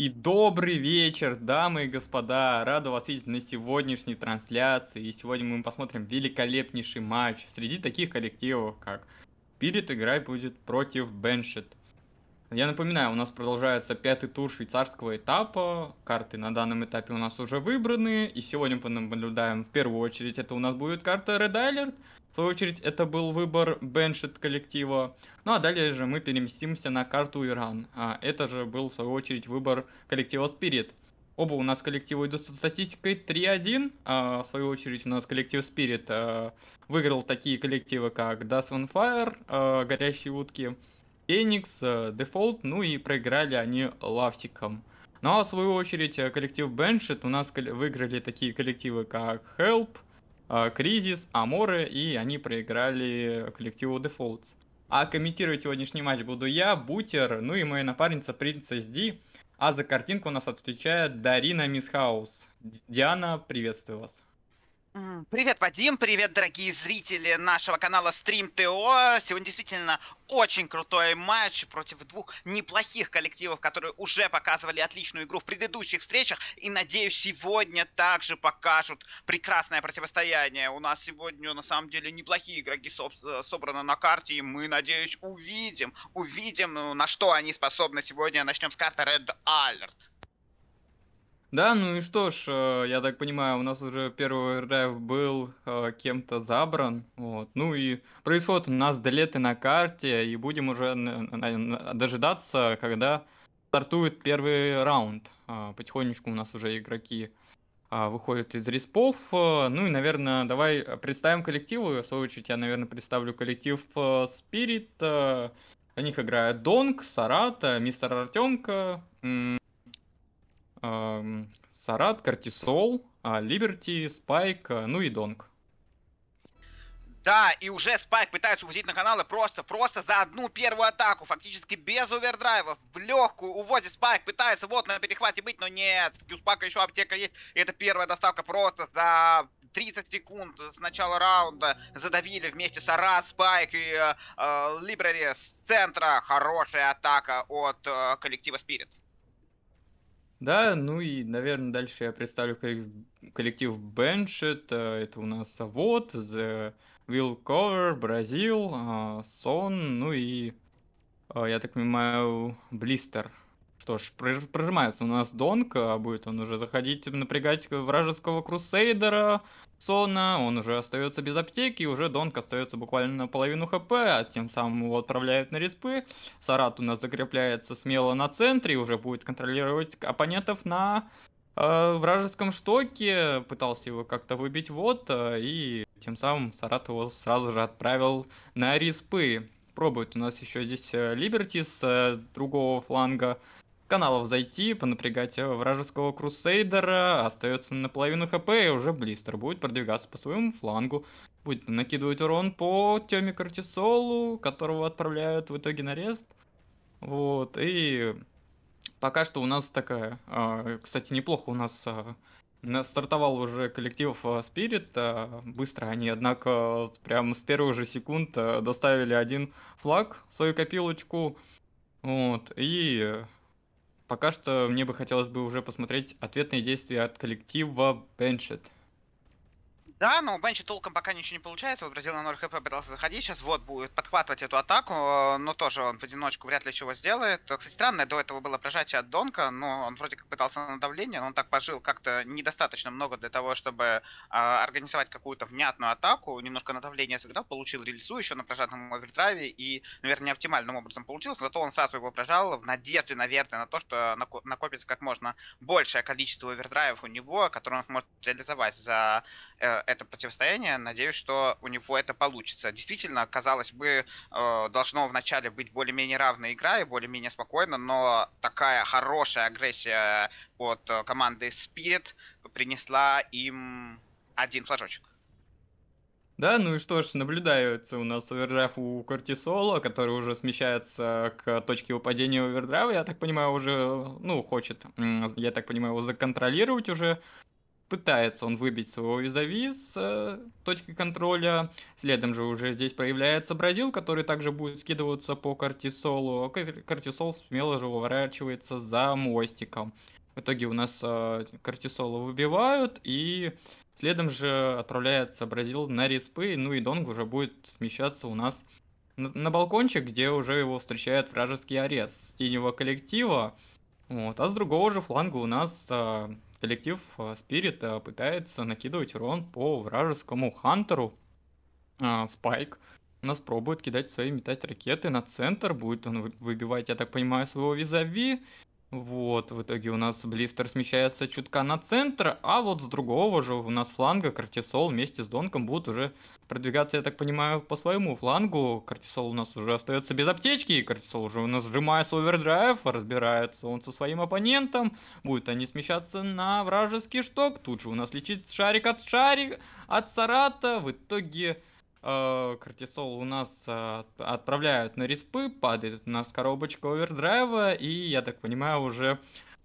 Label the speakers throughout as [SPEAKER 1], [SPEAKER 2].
[SPEAKER 1] И добрый вечер, дамы и господа! Рада вас видеть на сегодняшней трансляции. И сегодня мы посмотрим великолепнейший матч среди таких коллективов, как Spirit играть будет против Беншит. Я напоминаю, у нас продолжается пятый тур швейцарского этапа. Карты на данном этапе у нас уже выбраны. И сегодня мы наблюдаем в первую очередь, это у нас будет карта Red Alert. В свою очередь, это был выбор Беншит коллектива. Ну а далее же мы переместимся на карту Иран. А это же был в свою очередь выбор коллектива Spirit. Оба у нас коллектива идут с статистикой 3-1. А, в свою очередь у нас коллектив Spirit а, выиграл такие коллективы, как Das One Fire, а, Горящие утки, Феникс, э, Дефолт, ну и проиграли они Лавсиком. Ну а в свою очередь э, коллектив Беншит у нас выиграли такие коллективы, как Help, Кризис, э, Аморы, и они проиграли коллективу Дефолт. А комментировать сегодняшний матч буду я, Бутер, ну и моя напарница Принцесс Ди. А за картинку у нас отвечает Дарина Мисхаус. Диана, приветствую вас.
[SPEAKER 2] Привет, Вадим, привет, дорогие зрители нашего канала Stream ТО. Сегодня действительно очень крутой матч против двух неплохих коллективов, которые уже показывали отличную игру в предыдущих встречах. И, надеюсь, сегодня также покажут прекрасное противостояние. У нас сегодня, на самом деле, неплохие игроки э, собраны на карте. И мы, надеюсь, увидим, увидим, э, на что они способны сегодня. Начнем с карты Red Alert.
[SPEAKER 1] Да, ну и что ж, э, я так понимаю, у нас уже первый драйв был э, кем-то забран, вот. Ну и происходит у нас долеты на карте, и будем уже дожидаться, когда стартует первый раунд. А, потихонечку у нас уже игроки а, выходят из респов. Э, ну и, наверное, давай представим коллективы. В свою очередь я, наверное, представлю коллектив Spirit. На них играют Донг, Сарата, Мистер Артемка, Сарат, Кортисол, а, Либерти, Спайк, а, ну и Донг.
[SPEAKER 2] Да, и уже Спайк пытается увозить на каналы просто, просто за одну первую атаку, фактически без овердрайвов, в легкую уводит Спайк, пытается вот на перехвате быть, но нет, у Спайка еще аптека есть, и это первая доставка просто за 30 секунд с начала раунда задавили вместе Сара, Спайк и э, э, с центра, хорошая атака от э, коллектива Спирит.
[SPEAKER 1] Да, ну и, наверное, дальше я представлю коллектив Bench. Это, это у нас Вот, The Will Cover, Бразил, Сон, э, ну и, э, я так понимаю, Блистер что ж, прожимается у нас Донг, а будет он уже заходить, напрягать вражеского Крусейдера, Сона, он уже остается без аптеки, уже Донг остается буквально на половину хп, а тем самым его отправляют на респы. Сарат у нас закрепляется смело на центре, уже будет контролировать оппонентов на э, вражеском штоке, пытался его как-то выбить вот, э, и тем самым Сарат его сразу же отправил на респы пробует у нас еще здесь э, Либерти с э, другого фланга каналов зайти, понапрягать э, вражеского Крусейдера, остается наполовину хп, и уже Блистер будет продвигаться по своему флангу, будет накидывать урон по Тёме Кортисолу, которого отправляют в итоге на респ. Вот, и пока что у нас такая, а, кстати, неплохо у нас а, стартовал уже коллектив а, Spirit, быстро они, однако, прямо с первых же секунд э, доставили один флаг в свою копилочку, вот, и пока что мне бы хотелось бы уже посмотреть ответные действия от коллектива Benched.
[SPEAKER 2] Да, но у Бенчи толком пока ничего не получается. Вот Бразил на 0 хп пытался заходить. Сейчас вот будет подхватывать эту атаку. Э, но тоже он в одиночку вряд ли чего сделает. Э, кстати, странное до этого было прожатие от Донка. Но он вроде как пытался на давление, но он так пожил как-то недостаточно много для того, чтобы э, организовать какую-то внятную атаку. Немножко на давление сыграл, получил рельсу еще на прожатом овердрайве. И, наверное, не оптимальным образом получилось. Зато он сразу его прожал в надежде, наверное, на то, что накопится как можно большее количество овердрайвов у него, которые он сможет реализовать за э, это противостояние. Надеюсь, что у него это получится. Действительно, казалось бы, э, должно вначале быть более-менее равная игра и более-менее спокойно, но такая хорошая агрессия от э, команды Spirit принесла им один флажочек.
[SPEAKER 1] Да, ну и что ж, наблюдается у нас овердрайв у Кортисола, который уже смещается к точке выпадения овердрайва, я так понимаю, уже, э, ну, хочет, я так понимаю, его законтролировать уже пытается он выбить своего визави с э, точки контроля. Следом же уже здесь появляется Бразил, который также будет скидываться по кортисолу. А кортисол смело же уворачивается за мостиком. В итоге у нас э, кортисола выбивают, и следом же отправляется Бразил на респы, ну и Донг уже будет смещаться у нас на, на балкончик, где уже его встречает вражеский арест с синего коллектива. Вот. А с другого же фланга у нас э, коллектив э, Спирит э, пытается накидывать урон по вражескому Хантеру. А, Спайк у нас пробует кидать свои метать ракеты на центр. Будет он выбивать, я так понимаю, своего визави. Вот, в итоге у нас блистер смещается чутка на центр, а вот с другого же у нас фланга кортисол вместе с Донком будут уже продвигаться, я так понимаю, по своему флангу. Кортисол у нас уже остается без аптечки, и кортисол уже у нас сжимается овердрайв, разбирается он со своим оппонентом. Будут они смещаться на вражеский шток, тут же у нас лечит шарик от шарик, от Сарата. В итоге Э, кортисол у нас э, отправляют на респы, падает у нас коробочка овердрайва, и, я так понимаю, уже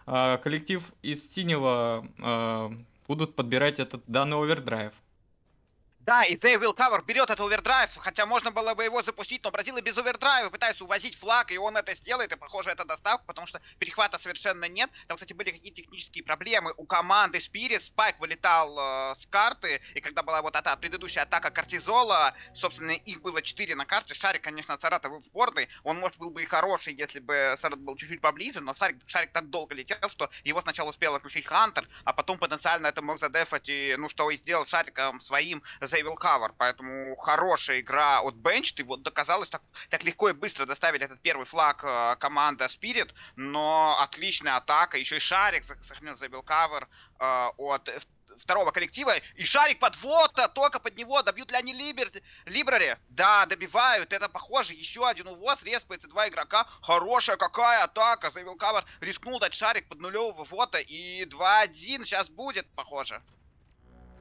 [SPEAKER 1] э, коллектив из синего будут подбирать этот данный овердрайв. Да,
[SPEAKER 2] и Дэвил Кавер берет это овердрайв, хотя можно было бы его запустить, но Бразилы без овердрайва пытаются увозить флаг, и он это сделает, и, похоже, это доставка, потому что перехвата совершенно нет. Там, кстати, были какие-то технические проблемы у команды Спирит, Спайк вылетал э, с карты, и когда была вот эта предыдущая атака Кортизола, собственно, их было 4 на карте, Шарик, конечно, Саратов упорный, он, может, был бы и хороший, если бы Сарат был чуть-чуть поближе, но Шарик, Шарик так долго летел, что его сначала успел отключить Хантер, а потом потенциально это мог задефать, и, ну, что и сделал Шариком своим Evil кавер, поэтому хорошая игра от бенч, и вот доказалось, так, так легко и быстро доставить этот первый флаг э, команда Spirit, но отличная атака, еще и Шарик сохранил за кавер э, от второго коллектива. И шарик под Вота, только под него. Добьют ли они либер... Либрари? Да, добивают. Это похоже. Еще один увоз. Респается два игрока. Хорошая какая атака. Заявил кавер. Рискнул дать шарик под нулевого Вота. И 2-1 сейчас будет, похоже.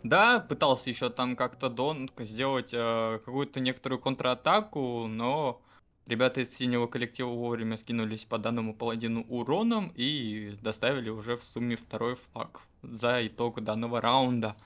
[SPEAKER 1] Да, пытался еще там как-то Донка сделать э, какую-то некоторую контратаку, но ребята из синего коллектива вовремя скинулись по данному паладину уроном и доставили уже в сумме второй флаг за итог данного раунда.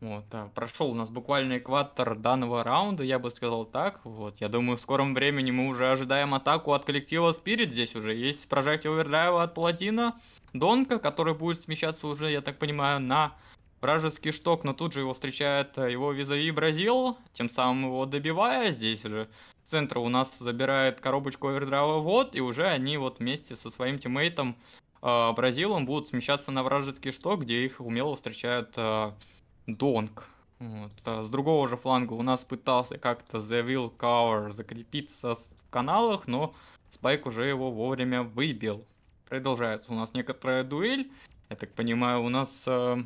[SPEAKER 1] Вот, а, прошел у нас буквально экватор данного раунда, я бы сказал так. Вот, я думаю, в скором времени мы уже ожидаем атаку от коллектива Спирит Здесь уже есть прожектил овердрайва от Паладина Донка, который будет смещаться уже, я так понимаю, на вражеский шток, но тут же его встречает э, его визави Бразил, тем самым его добивая. Здесь же с центра у нас забирает коробочку овердрайва вот, и уже они вот вместе со своим тиммейтом э, Бразилом будут смещаться на вражеский шток, где их умело встречает э, Донг. Вот. А с другого же фланга у нас пытался как-то The Will Cower закрепиться в каналах, но Спайк уже его вовремя выбил. Продолжается у нас некоторая дуэль. Я так понимаю, у нас... Э,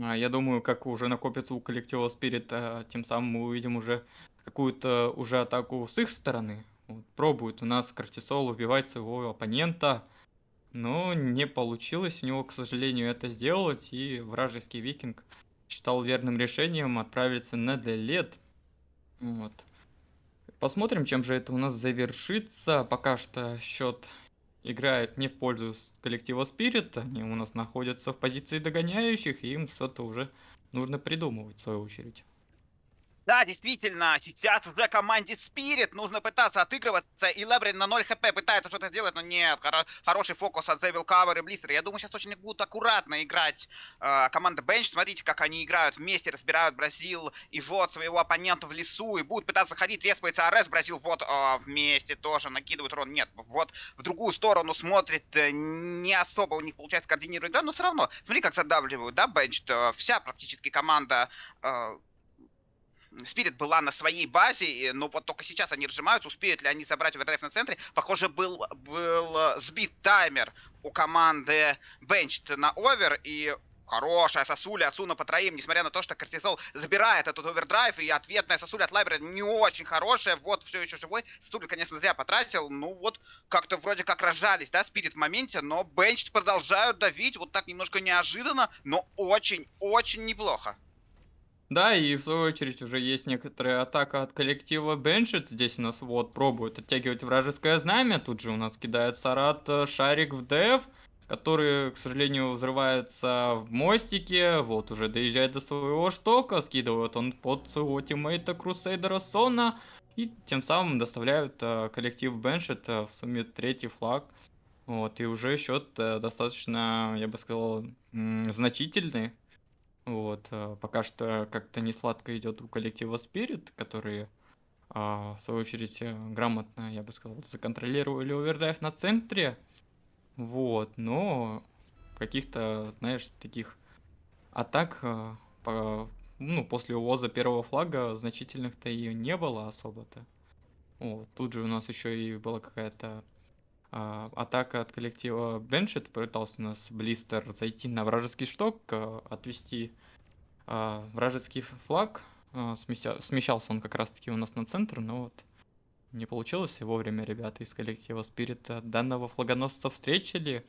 [SPEAKER 1] а, я думаю, как уже накопится у коллектива Спирит, а, тем самым мы увидим уже какую-то уже атаку с их стороны. Вот, пробует у нас Кортисол убивать своего оппонента, но не получилось у него, к сожалению, это сделать, и вражеский викинг считал верным решением отправиться на Делет. Вот. Посмотрим, чем же это у нас завершится. Пока что счет играет не в пользу коллектива Спирит, они у нас находятся в позиции догоняющих, и им что-то уже нужно придумывать в свою очередь.
[SPEAKER 2] Да, действительно, сейчас уже команде Спирит нужно пытаться отыгрываться, и Лебрин на 0 хп пытается что-то сделать, но нет, хоро хороший фокус от Зевил Кавер и Блистер. Я думаю, сейчас очень будут аккуратно играть э, команда Бенч. Смотрите, как они играют вместе, разбирают Бразил и вот своего оппонента в лесу, и будут пытаться ходить, респается АРС, Бразил вот э, вместе тоже накидывают урон. Нет, вот в другую сторону смотрит, э, не особо у них получается координировать игра, но все равно, смотри, как задавливают, да, Бенч, вся практически команда... Э, Спирит была на своей базе, но вот только сейчас они разжимаются. Успеют ли они забрать овердрайв на центре? Похоже, был, был сбит таймер у команды Бенч на овер, и Хорошая сосуля от Суна по троим, несмотря на то, что Кортизол забирает этот овердрайв, и ответная сосуля от Лайбера не очень хорошая, вот все еще живой. Сосулю, конечно, зря потратил, ну вот как-то вроде как рожались, да, спирит в моменте, но бенч продолжают давить, вот так немножко неожиданно, но очень-очень неплохо.
[SPEAKER 1] Да, и в свою очередь уже есть некоторая атака от коллектива Беншит. Здесь у нас вот пробуют оттягивать вражеское знамя. Тут же у нас кидает Сарат э, шарик в деф, который, к сожалению, взрывается в мостике. Вот уже доезжает до своего штока. Скидывает он под своего тиммейта Крусейдера Сона. И тем самым доставляют э, коллектив Беншит э, в сумме третий флаг. Вот, и уже счет достаточно, я бы сказал, значительный. Вот, э, пока что как-то не сладко идет у коллектива Spirit, которые, а, в свою очередь, э, грамотно, я бы сказал, законтролировали овердрайв на центре. Вот, но каких-то, знаешь, таких атак, э, по, ну, после увоза первого флага значительных-то и не было особо-то. Вот, тут же у нас еще и была какая-то а, атака от коллектива Беншит пытался у нас блистер зайти на вражеский шток, а, отвести а, вражеский флаг. Смещался он как раз-таки у нас на центр, но вот не получилось. И вовремя ребята из коллектива Спирита данного флагоносца встретили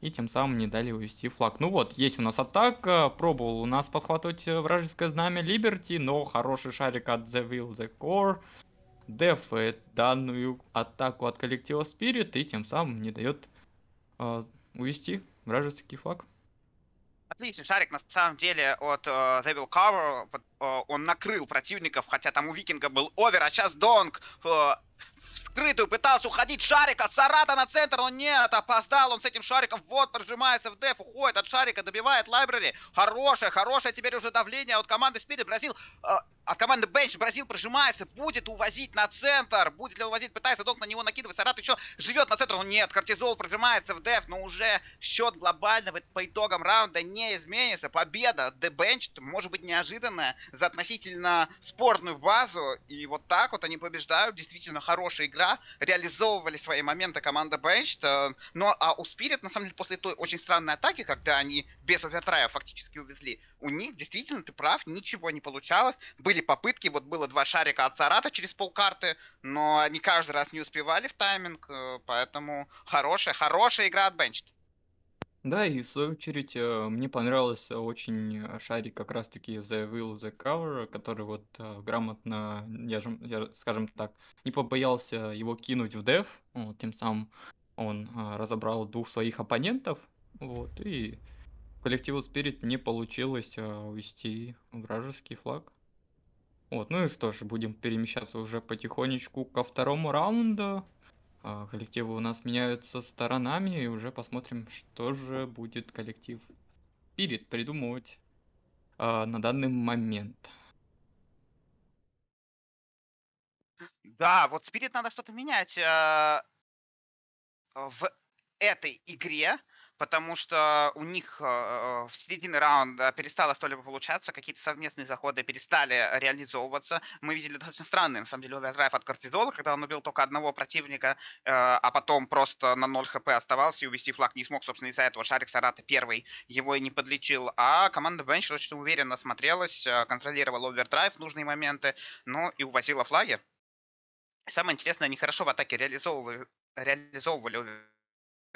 [SPEAKER 1] и тем самым не дали увести флаг. Ну вот, есть у нас атака, пробовал у нас подхватывать э, вражеское знамя Либерти, но хороший шарик от The Will The Core дефает данную атаку от коллектива Спирит и тем самым не дает э, увести вражеский флаг.
[SPEAKER 2] Отлично, шарик на самом деле от э, а, Will Cover Э, он накрыл противников, хотя там у Викинга был овер, а сейчас Донг э, скрытую пытался уходить шарик от Сарата на центр, но нет, опоздал он с этим шариком, вот прижимается в деф, уходит от шарика, добивает лайбрери, хорошее, хорошее теперь уже давление от команды Спирит, Бразил, э, от команды Бенч Бразил прижимается, будет увозить на центр, будет ли увозить, пытается Донг на него накидывать, Сарат еще живет на центр, но нет, Кортизол прижимается в деф, но уже счет глобально по итогам раунда не изменится, победа The Bench, может быть неожиданная, за относительно спорную базу, и вот так вот они побеждают. Действительно хорошая игра, реализовывали свои моменты команда Бенч, э, но а у Спирит, на самом деле, после той очень странной атаки, когда они без овертрая фактически увезли, у них действительно, ты прав, ничего не получалось. Были попытки, вот было два шарика от Сарата через полкарты, но они каждый раз не успевали в тайминг, э, поэтому хорошая, хорошая игра от Бенчта.
[SPEAKER 1] Да, и в свою очередь э, мне понравился очень э, шарик как раз-таки The Will The Cover, который вот э, грамотно, я, же, я, скажем так, не побоялся его кинуть в деф, вот, тем самым он разобрал двух своих оппонентов, вот, и коллективу Spirit не получилось увести вражеский флаг. Вот, ну и что ж, будем перемещаться уже потихонечку ко второму раунду. А, коллективы у нас меняются сторонами, и уже посмотрим, что же будет коллектив Spirit придумывать а, на данный момент.
[SPEAKER 2] Да, вот Spirit надо что-то менять э, в этой игре, потому что у них э, э, в середине раунда перестало что-либо получаться, какие-то совместные заходы перестали э, реализовываться. Мы видели достаточно странный, на самом деле, овердрайв от Корпизола, когда он убил только одного противника, а потом просто на 0 хп оставался и увести флаг не смог, собственно, из-за этого Шарик Сарата первый его и не подлечил, а команда Бенч очень уверенно смотрелась, контролировала овердрайв в нужные моменты, но ну и увозила флаги. Самое интересное, они хорошо в атаке реализовывали, реализовывали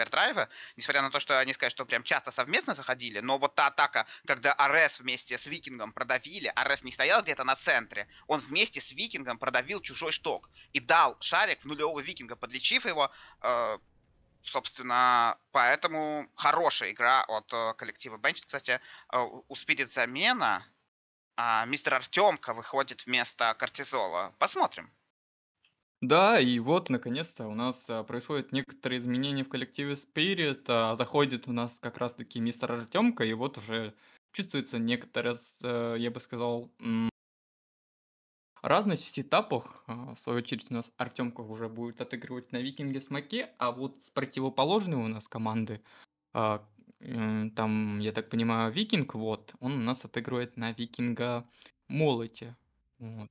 [SPEAKER 2] Hyperdrive, несмотря на то, что они сказали, что прям часто совместно заходили, но вот та атака, когда Арес вместе с Викингом продавили, Арес не стоял где-то на центре, он вместе с Викингом продавил чужой шток и дал шарик в нулевого Викинга, подлечив его, э, собственно, поэтому хорошая игра от э, коллектива Бенч. Кстати, э, у Спирит замена, а мистер Артемка выходит вместо Кортизола. Посмотрим.
[SPEAKER 1] Да, и вот наконец-то у нас а, происходят некоторые изменения в коллективе Spirit. А, заходит у нас как раз-таки мистер Артемка, и вот уже чувствуется некоторая, э, я бы сказал, разность в сетапах. А, в свою очередь у нас Артемка уже будет отыгрывать на Викинге Смоке, а вот с противоположной у нас команды, а, там, я так понимаю, Викинг, вот, он у нас отыгрывает на Викинга Молоте.
[SPEAKER 3] Вот.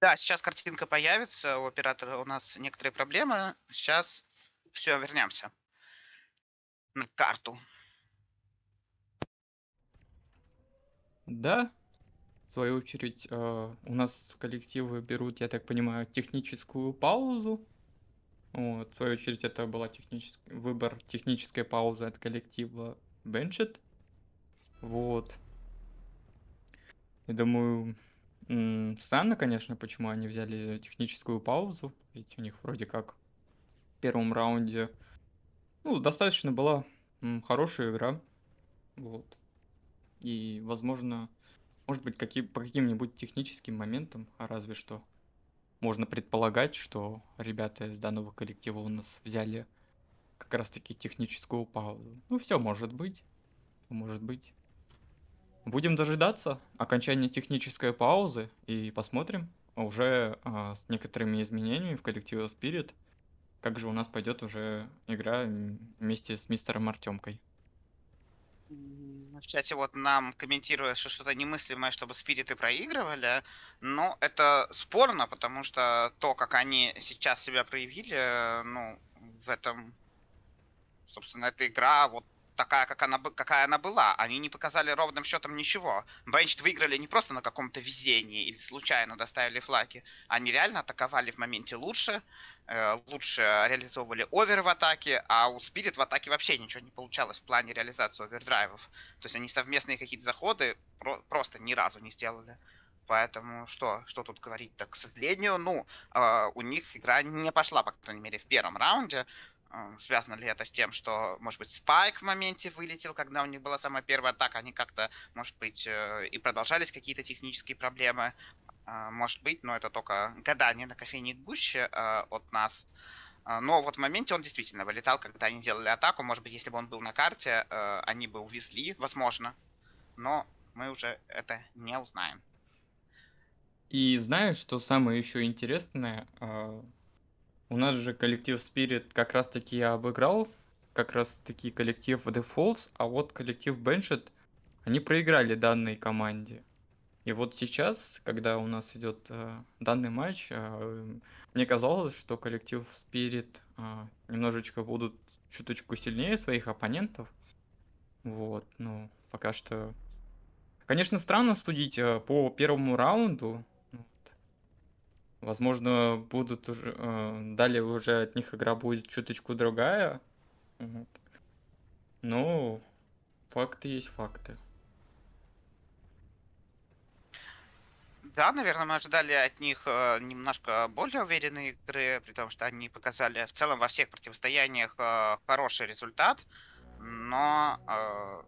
[SPEAKER 2] Да, сейчас картинка появится, у оператора у нас некоторые проблемы. Сейчас все, вернемся на карту.
[SPEAKER 1] Да, в свою очередь, э, у нас коллективы берут, я так понимаю, техническую паузу. Вот, в свою очередь, это была технический выбор технической паузы от коллектива Benchet. Вот. Я думаю, Странно, конечно, почему они взяли техническую паузу, ведь у них вроде как в первом раунде ну, достаточно была хорошая игра, вот. И, возможно, может быть, какие, по каким-нибудь техническим моментам, а разве что можно предполагать, что ребята из данного коллектива у нас взяли как раз-таки техническую паузу. Ну, все может быть, может быть. Будем дожидаться окончания технической паузы и посмотрим уже а, с некоторыми изменениями в коллективе Spirit, как же у нас пойдет уже игра вместе с мистером Артемкой.
[SPEAKER 2] В чате вот нам комментируют, что что-то немыслимое, чтобы спириты проигрывали, но это спорно, потому что то, как они сейчас себя проявили, э, ну, в этом, собственно, эта игра вот такая, как она, какая она была. Они не показали ровным счетом ничего. Бенчт выиграли не просто на каком-то везении или случайно доставили флаги. Они реально атаковали в моменте лучше, э, лучше реализовывали оверы в атаке, а у Спирит в атаке вообще ничего не получалось в плане реализации овердрайвов. То есть они совместные какие-то заходы просто ни разу не сделали. Поэтому что, что тут говорить? Так, к сожалению, ну, э, у них игра не пошла, по крайней мере, в первом раунде. Связано ли это с тем, что, может быть, Спайк в моменте вылетел, когда у них была самая первая атака, они как-то, может быть, э, и продолжались какие-то технические проблемы, а, может быть, но это только гадание на кофейне гуще э, от нас. А, но вот в моменте он действительно вылетал, когда они делали атаку. Может быть, если бы он был на карте, э, они бы увезли, возможно. Но мы уже это не узнаем.
[SPEAKER 1] И знаешь, что самое еще интересное? А, у нас же коллектив Spirit как раз таки я обыграл, как раз таки коллектив Defaults, а вот коллектив Benched, они проиграли данной команде. И вот сейчас, когда у нас идет э, данный матч, э, мне казалось, что коллектив Spirit э, немножечко будут чуточку сильнее своих оппонентов. Вот, ну, пока что... Конечно, странно судить э, по первому раунду, Возможно, будут уже э, далее уже от них игра будет чуточку другая. Вот. Но ну, факты есть факты.
[SPEAKER 2] Да, наверное, мы ожидали от них э, немножко более уверенной игры, при том, что они показали в целом во всех противостояниях э, хороший результат, но э,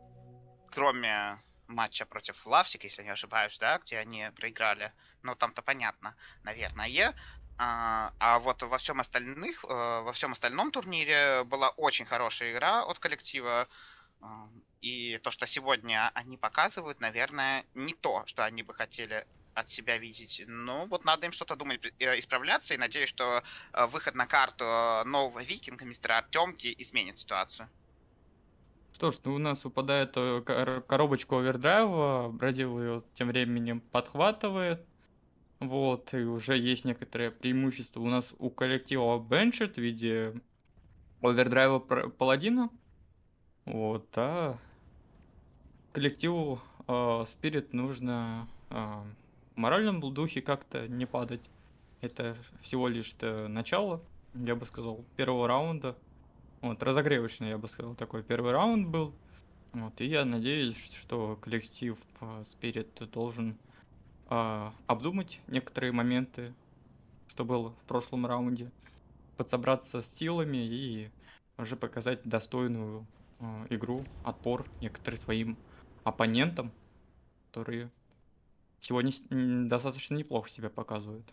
[SPEAKER 2] кроме матча против Лавсика, если не ошибаюсь, да, где они проиграли. Ну, там-то понятно, наверное. А, а вот во всем остальных, э, во всем остальном турнире была очень хорошая игра от коллектива. Э, и то, что сегодня они показывают, наверное, не то, что они бы хотели от себя видеть. Ну, вот надо им что-то думать, э, исправляться, и надеюсь, что выход на карту нового викинга мистера Артемки изменит ситуацию.
[SPEAKER 1] Что ж, ну у нас выпадает э, коробочка овердрайва, Бразил ее тем временем подхватывает. Вот, и уже есть некоторое преимущество у нас у коллектива Беншит в виде овердрайва Паладина. Вот, а коллективу э, Спирит нужно э, в моральном духе как-то не падать. Это всего лишь э, начало, я бы сказал, первого раунда. Вот, разогревочный, я бы сказал, такой первый раунд был. Вот, и я надеюсь, что коллектив Spirit а, должен э, обдумать некоторые моменты, что было в прошлом раунде, подсобраться с силами и уже показать достойную э, игру, отпор некоторым своим оппонентам, которые сегодня достаточно неплохо себя показывают.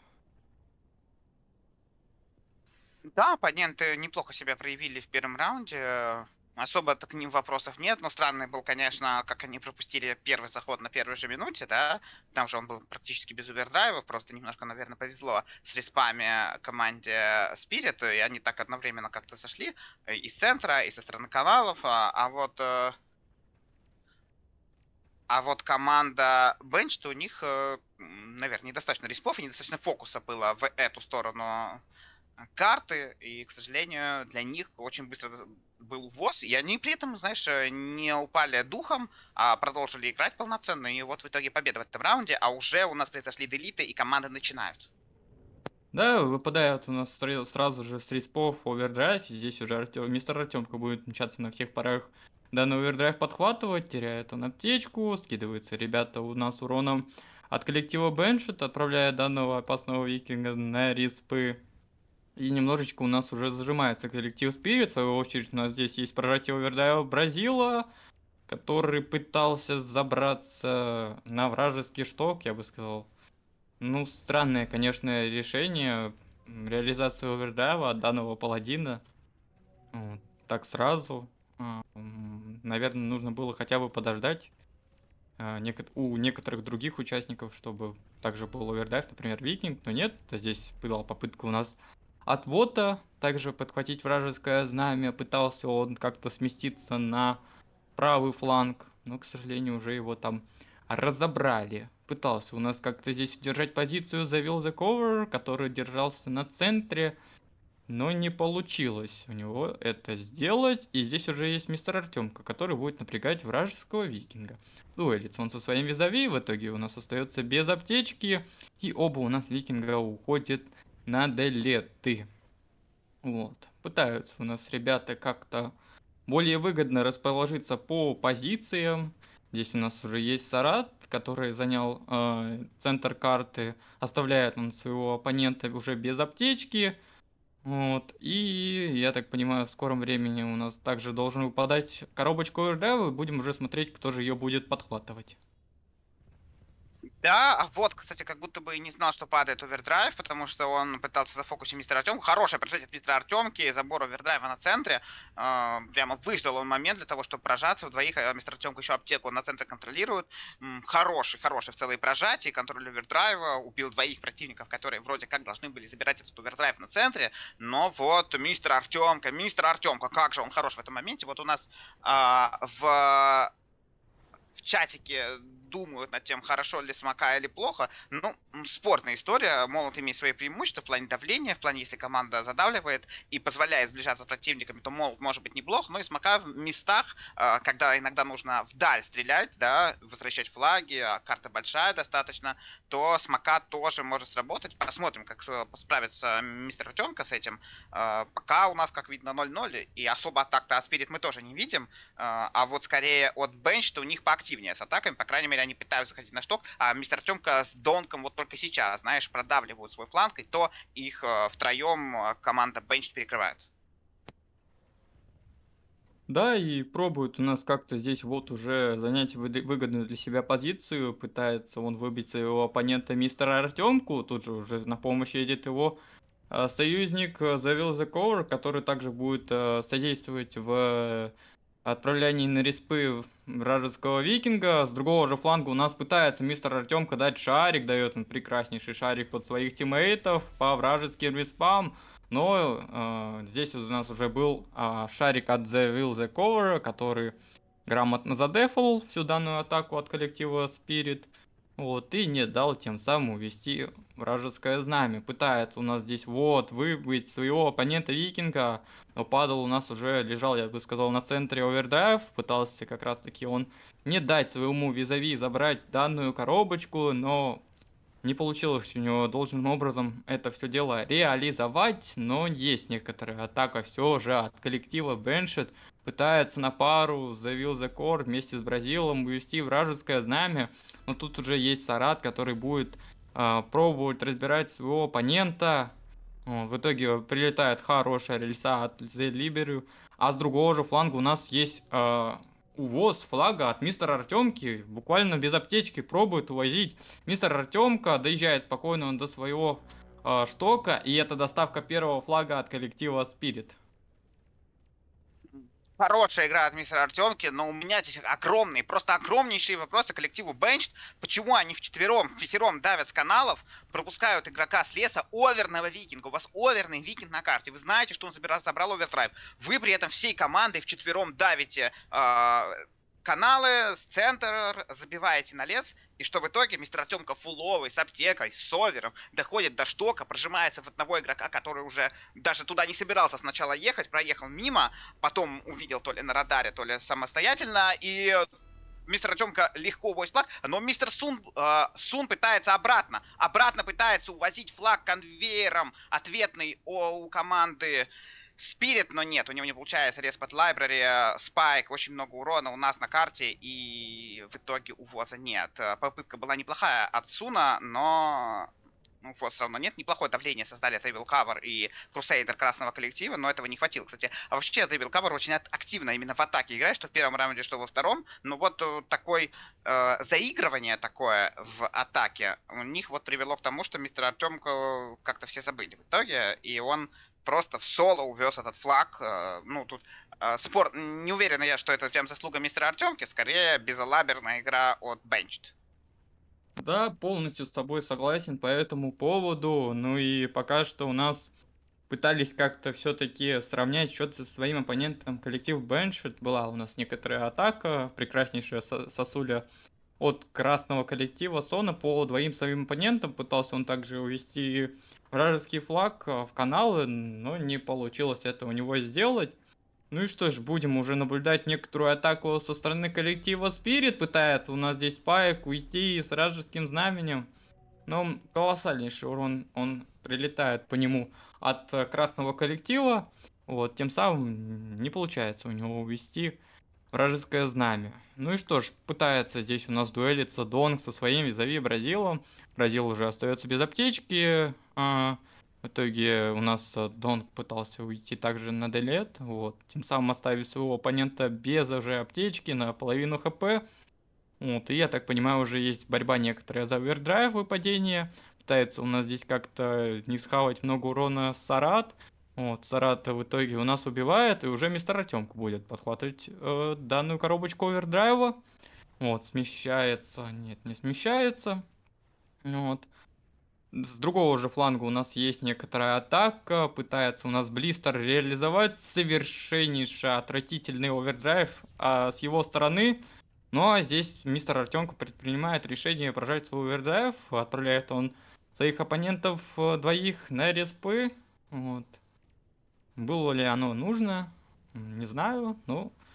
[SPEAKER 2] Да, оппоненты неплохо себя проявили в первом раунде. Особо так к ним вопросов нет, но странный был, конечно, как они пропустили первый заход на первой же минуте, да, там же он был практически без овердрайва, просто немножко, наверное, повезло с респами команде Spirit, и они так одновременно как-то сошли э, из центра, и со стороны каналов, а, а вот... Э, а вот команда Bench, то у них, э, наверное, недостаточно респов и недостаточно фокуса было в эту сторону Э, карты, и, к сожалению, для них очень быстро был ввоз, и они при этом, знаешь, э, не упали духом, а продолжили играть полноценно, и вот в итоге победа в этом раунде, а уже у нас произошли делиты, и команды начинают.
[SPEAKER 1] Да, выпадает у нас сразу же респов, овердрайв, здесь уже Артем, мистер Артемка будет мчаться на всех парах данный овердрайв подхватывать, теряет он аптечку, скидываются ребята у нас уроном от коллектива Беншит, отправляя данного опасного викинга на респы. И немножечко у нас уже зажимается коллектив Спирит. В свою очередь у нас здесь есть прожатие овердайва Бразила, который пытался забраться на вражеский шток, я бы сказал. Ну, странное, конечно, решение. реализации овердайва от данного паладина. Вот, так сразу. А, наверное, нужно было хотя бы подождать а, у некоторых других участников, чтобы также был овердайв, например, Викинг, но нет, а здесь была попытка у нас отвода, также подхватить вражеское знамя, пытался он как-то сместиться на правый фланг, но, к сожалению, уже его там разобрали. Пытался у нас как-то здесь удержать позицию, завел The Cover, который держался на центре, но не получилось у него это сделать. И здесь уже есть мистер Артемка, который будет напрягать вражеского викинга. Дуэлится он со своим визави, в итоге у нас остается без аптечки. И оба у нас викинга уходят надо ты. Вот. Пытаются у нас ребята как-то более выгодно расположиться по позициям. Здесь у нас уже есть Сарат, который занял э, центр карты, оставляет он своего оппонента уже без аптечки. Вот. И я так понимаю, в скором времени у нас также должен выпадать коробочку РД, будем уже смотреть, кто же ее будет подхватывать.
[SPEAKER 2] Да, а вот, кстати, как будто бы и не знал, что падает овердрайв, потому что он пытался зафокусить мистера Артем. Хорошая предплетие от мистера Артемки, забор овердрайва на центре. Э, прямо выждал он момент для того, чтобы прожаться. В двоих а мистер Артемка еще аптеку на центре контролирует. М, хороший, хороший в целые прожатии. Контроль овердрайва. Убил двоих противников, которые вроде как должны были забирать этот овердрайв на центре. Но вот мистер Артемка, мистер Артемка, как же он хорош в этом моменте. Вот у нас э, в в чатике думают над тем, хорошо ли смока или плохо. Ну, спорная история. Молот имеет свои преимущества в плане давления, в плане, если команда задавливает и позволяет сближаться с противниками, то молот может быть неплох, но и смока в местах, а, когда иногда нужно вдаль стрелять, да, возвращать флаги, а карта большая достаточно, то смока тоже может сработать. Посмотрим, как справится мистер Утенка с этим. А, пока у нас, как видно, 0-0, и особо атак-то Аспирит мы тоже не видим, а, а вот скорее от Бенч, что у них поактивнее с атаками, по крайней мере, мере, они пытаются ходить на шток, а мистер Артемка с Донком вот только сейчас, знаешь, продавливают свой фланг, и то их э, втроем э, команда Бенч перекрывает.
[SPEAKER 1] Да, и пробует у нас как-то здесь вот уже занять выгодную для себя позицию. Пытается он выбить своего оппонента мистера Артемку. Тут же уже на помощь едет его э, союзник Завил The Cover, который также будет содействовать в отправлении на респы вражеского викинга. С другого же фланга у нас пытается мистер Артемка дать шарик, дает он прекраснейший шарик под своих тиммейтов по вражеским респам. Но э, здесь у нас уже был э, шарик от The Will The Cover, который грамотно задефал всю данную атаку от коллектива Spirit. Вот, и не дал тем самым увести вражеское знамя. Пытается у нас здесь вот выбить своего оппонента Викинга. Но падал у нас уже, лежал, я бы сказал, на центре овердрайв. Пытался как раз таки он не дать своему визави забрать данную коробочку, но не получилось у него должным образом это все дело реализовать, но есть некоторая атака все же от коллектива Беншет пытается на пару заявил Закор вместе с Бразилом увести вражеское знамя, но тут уже есть Сарат, который будет э, пробовать разбирать своего оппонента. В итоге прилетает хорошая рельса от Зе а с другого же фланга у нас есть э, увоз флага от мистера Артемки, буквально без аптечки пробует увозить. Мистер Артемка доезжает спокойно он до своего э, штока, и это доставка первого флага от коллектива Спирит
[SPEAKER 2] хорошая игра от мистера Артемки, но у меня здесь огромные, просто огромнейшие вопросы коллективу Бенч. Почему они в четвером, в пятером давят с каналов, пропускают игрока с леса оверного викинга? У вас оверный викинг на карте. Вы знаете, что он забирал, забрал овертрайп. Вы при этом всей командой в четвером давите э, каналы, центр, забиваете на лес, и что в итоге мистер Артемка фуловый, с аптекой, с совером доходит до штока, прожимается в одного игрока, который уже даже туда не собирался сначала ехать, проехал мимо, потом увидел то ли на радаре, то ли самостоятельно, и мистер Артемка легко увозит флаг, но мистер Сун, э, Сун пытается обратно, обратно пытается увозить флаг конвейером, ответный о, у команды Спирит, но нет, у него не получается. Респот Library, э, Спайк, очень много урона у нас на карте, и в итоге увоза нет. Э, попытка была неплохая от Суна, но ну, все равно нет. Неплохое давление создали Devil Cover и Crusader красного коллектива, но этого не хватило, кстати. А вообще Devil Cover очень активно именно в атаке играет, что в первом раунде, что во втором. Но вот э, такое э, заигрывание такое в атаке у них вот привело к тому, что мистер Артем как-то все забыли в итоге, и он просто в соло увез этот флаг. Э, ну, тут э, спор... Не уверен я, что это прям заслуга мистера Артемки, скорее безалаберная игра от Benched.
[SPEAKER 1] Да, полностью с тобой согласен по этому поводу. Ну и пока что у нас пытались как-то все-таки сравнять счет со своим оппонентом. Коллектив Беншит была у нас некоторая атака, прекраснейшая сосуля от красного коллектива Сона по двоим своим оппонентам. Пытался он также увести вражеский флаг а, в каналы, но не получилось это у него сделать. Ну и что ж, будем уже наблюдать некоторую атаку со стороны коллектива Спирит. Пытается у нас здесь Пайк уйти с вражеским знаменем. Но колоссальнейший урон он прилетает по нему от э, красного коллектива. Вот, тем самым не получается у него увести вражеское знамя. Ну и что ж, пытается здесь у нас дуэлиться Донг со своим визави Бразилом. Бразил уже остается без аптечки. А, в итоге у нас э, Донг пытался уйти также на Делет, вот, тем самым оставив своего оппонента без уже аптечки на половину хп. Вот, и я так понимаю, уже есть борьба некоторая за овердрайв выпадение. Пытается у нас здесь как-то не схавать много урона Сарат. Вот, Сарата в итоге у нас убивает, и уже мистер Артемка будет подхватывать э, данную коробочку овердрайва. Вот, смещается, нет, не смещается. Вот. С другого же фланга у нас есть некоторая атака, пытается у нас Блистер реализовать совершеннейший отвратительный овердрайв а с его стороны. ну а здесь мистер Артемка предпринимает решение прожать свой овердрайв, отправляет он своих оппонентов э, двоих на респы. Вот. Было ли оно нужно, не знаю, но э,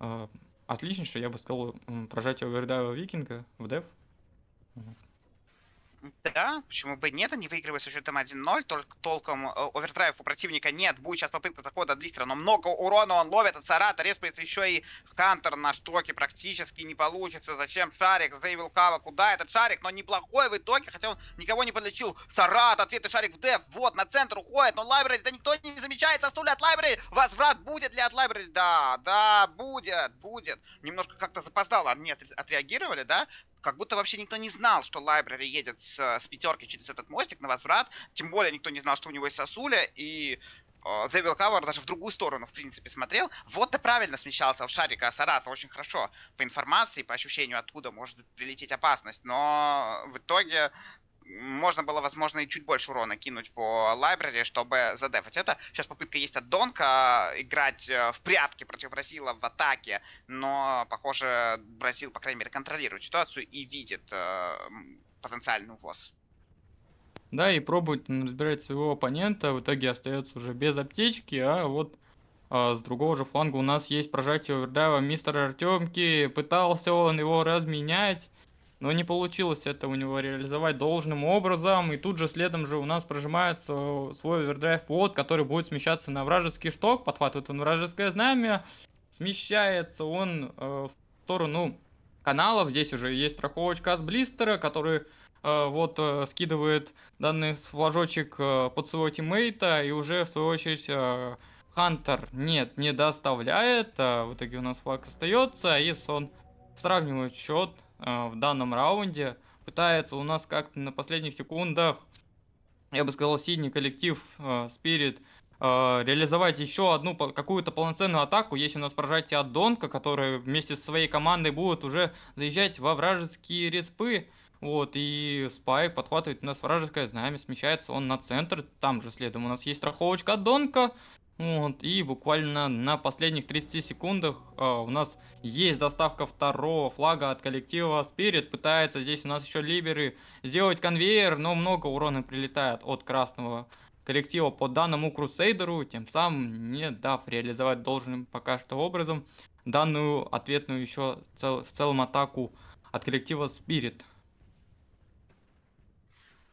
[SPEAKER 1] а, отличнейшее, я бы сказал, прожатие овердайва викинга в деф.
[SPEAKER 2] Да, почему бы нет, они выигрывают с учетом 1-0, только толком э, овердрайв у противника нет, будет сейчас попытка захода от Листера, но много урона он ловит от Сарата, респает еще и Хантер на штоке практически не получится, зачем Шарик, заявил Кава, куда этот Шарик, но неплохой в итоге, хотя он никого не подлечил, Сарат, ответный Шарик в деф, вот, на центр уходит, но Лайбрери, да никто не замечает, а сосули от Лайбрери, возврат будет ли от Лайбрери, да, да, будет, будет, немножко как-то запоздало они отреагировали, да, как будто вообще никто не знал, что Лайбрери едет с, э, с пятерки через этот мостик на возврат, тем более никто не знал, что у него есть сосуля, и The Will Cover даже в другую сторону, в принципе, смотрел. Вот ты правильно смещался в шарика Сарата очень хорошо по информации, по ощущению, откуда может прилететь опасность. Но в итоге можно было, возможно, и чуть больше урона кинуть по лайбрери, чтобы задефать. Это сейчас попытка есть от Донка а, играть э, в прятки против Бразила в атаке, но, похоже, Бразил, по крайней мере, контролирует ситуацию и видит э, потенциальный увоз.
[SPEAKER 1] Да, и пробует разбирать своего оппонента, в итоге остается уже без аптечки, а вот а с другого же фланга у нас есть прожатие овердайва мистера Артемки. Пытался он его разменять но не получилось это у него реализовать должным образом, и тут же следом же у нас прожимается свой овердрайв вот, который будет смещаться на вражеский шток, подхватывает он вражеское знамя, смещается он э, в сторону каналов, здесь уже есть страховочка от блистера, который э, вот э, скидывает данный флажочек э, под своего тиммейта, и уже в свою очередь... Э, Хантер нет, не доставляет. А в итоге у нас флаг остается. И сон сравнивает счет Э, в данном раунде. Пытается у нас как-то на последних секундах, я бы сказал, синий коллектив Спирит э, э, реализовать еще одну какую-то полноценную атаку, если у нас прожатие от Донка, который вместе со своей командой будет уже заезжать во вражеские респы. Вот, и Спайк подхватывает у нас вражеское знамя, смещается он на центр, там же следом у нас есть страховочка от Донка, вот, и буквально на последних 30 секундах э, у нас есть доставка второго флага от коллектива Spirit. Пытается здесь у нас еще либеры сделать конвейер, но много урона прилетает от красного коллектива по данному Крусейдеру, тем самым не дав реализовать должным пока что образом данную ответную еще цел, в целом атаку от коллектива Spirit.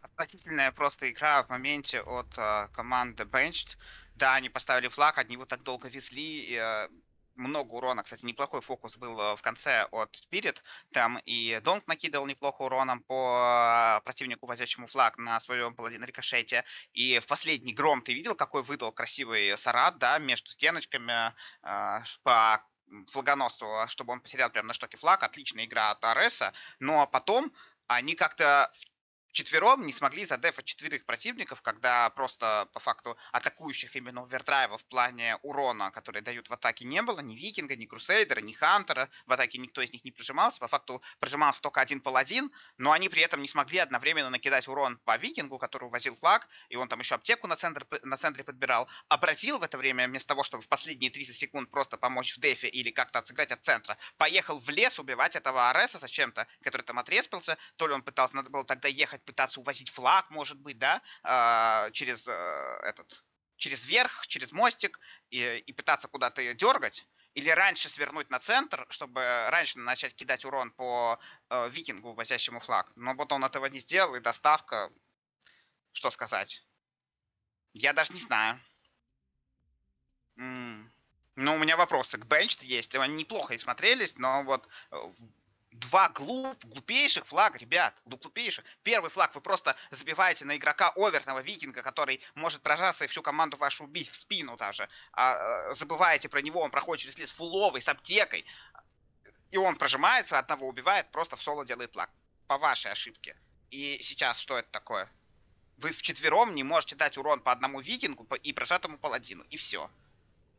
[SPEAKER 1] Отвратительная
[SPEAKER 2] просто игра в моменте от э, команды Benched. Да, они поставили флаг, они его так долго везли. И, э, много урона. Кстати, неплохой фокус был э, в конце от Спирит. Там и Донг накидывал неплохо уроном по э, противнику, возящему флаг на своем паладин рикошете. И в последний гром ты видел, какой выдал красивый Сарат, да, между стеночками э, по флагоносцу, чтобы он потерял прям на штоке флаг. Отличная игра от Ареса. Но потом они как-то в четвером не смогли задефать четверых противников, когда просто по факту атакующих именно овердрайва в плане урона, который дают в атаке, не было. Ни Викинга, ни Крусейдера, ни Хантера. В атаке никто из них не прижимался. По факту прижимался только один паладин, но они при этом не смогли одновременно накидать урон по Викингу, который возил флаг, и он там еще аптеку на, центр, на центре подбирал. Обратил а в это время, вместо того, чтобы в последние 30 секунд просто помочь в дефе или как-то отсыграть от центра, поехал в лес убивать этого Ареса зачем-то, который там отреспился. То ли он пытался, надо было тогда ехать пытаться увозить флаг, может быть, да, а, через э, этот, через верх, через мостик и, и пытаться куда-то ее дергать, или раньше свернуть на центр, чтобы раньше начать кидать урон по э, викингу, возящему флаг. Но вот он этого не сделал, и доставка... Что сказать? Я даже не знаю. М -м. Ну, у меня вопросы к бенч то есть. Они неплохо и смотрелись, но вот э, два глуп, глупейших флага, ребят, ну, глупейших. Первый флаг вы просто забиваете на игрока оверного викинга, который может прожаться и всю команду вашу убить в спину даже. А, э, забываете про него, он проходит через лес фуловый, с аптекой. И он прожимается, одного убивает, просто в соло делает флаг. По вашей ошибке. И сейчас что это такое? Вы вчетвером не можете дать урон по одному викингу и прожатому паладину, и все.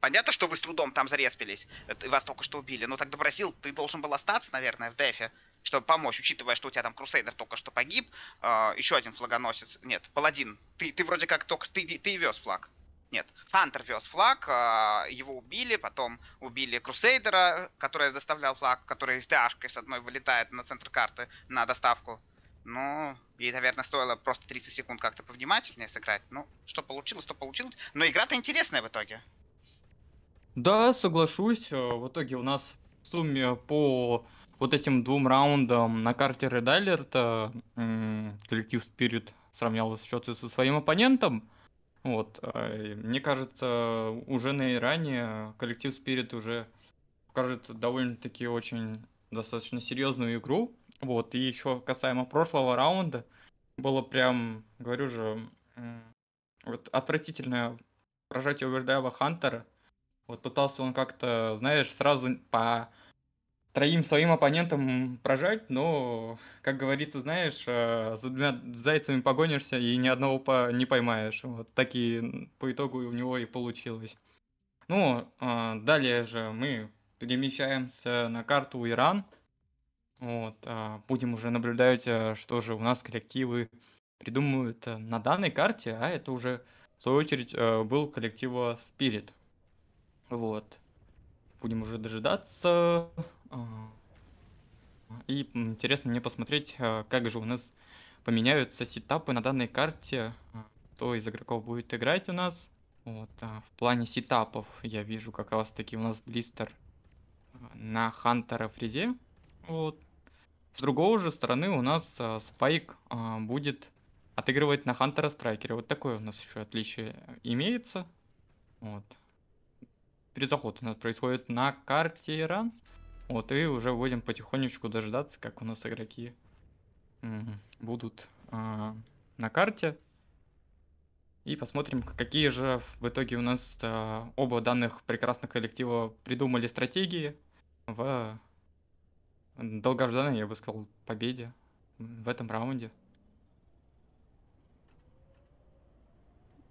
[SPEAKER 2] Понятно, что вы с трудом там зареспились, и э, вас только что убили, но тогда, Бразил, ты должен был остаться, наверное, в дефе, чтобы помочь, учитывая, что у тебя там Крусейдер только что погиб, э, а, еще один флагоносец, нет, Паладин, ты, ты вроде как только, ты, ты вез флаг. Нет, Хантер вез флаг, а, его убили, потом убили Крусейдера, который доставлял флаг, который с ДАшкой с одной вылетает на центр карты на доставку. Ну, и, наверное, стоило просто 30 секунд как-то повнимательнее сыграть. Ну, что получилось, то получилось. Но игра-то интересная в итоге.
[SPEAKER 1] Да, соглашусь. Э, в итоге у нас в сумме по вот этим двум раундам на карте Red Alert коллектив Spirit сравнял счеты со своим оппонентом. Вот. Э, мне кажется, уже на Иране коллектив Spirit уже покажет довольно-таки очень достаточно серьезную игру. Вот. И еще касаемо прошлого раунда, было прям, говорю же, вот отвратительное прожатие овердайва Хантера. Вот пытался он как-то, знаешь, сразу по троим своим оппонентам прожать, но, как говорится, знаешь, э, за двумя зайцами погонишься и ни одного не поймаешь. Вот такие по итогу у него и получилось. Ну, э, далее же мы перемещаемся на карту Иран. Вот, э, будем уже наблюдать, что же у нас коллективы придумывают на данной карте, а это уже, в свою очередь, был коллектива Spirit. Вот. Будем уже дожидаться. А, и интересно мне посмотреть, а, как же у нас поменяются сетапы на данной карте. А, кто из игроков будет играть у нас. Вот, в плане сетапов я вижу как раз таки у нас блистер на Хантера фрезе. Вот. С другой же стороны у нас Спайк будет отыгрывать на Хантера Страйкера. Вот такое у нас еще отличие имеется. Вот перезаход у нас происходит на карте Иран. Вот, и уже будем потихонечку дождаться, как у нас игроки будут э, на карте. И посмотрим, какие же в итоге у нас э, оба данных прекрасных коллектива придумали стратегии в долгожданной, я бы сказал, победе в этом раунде.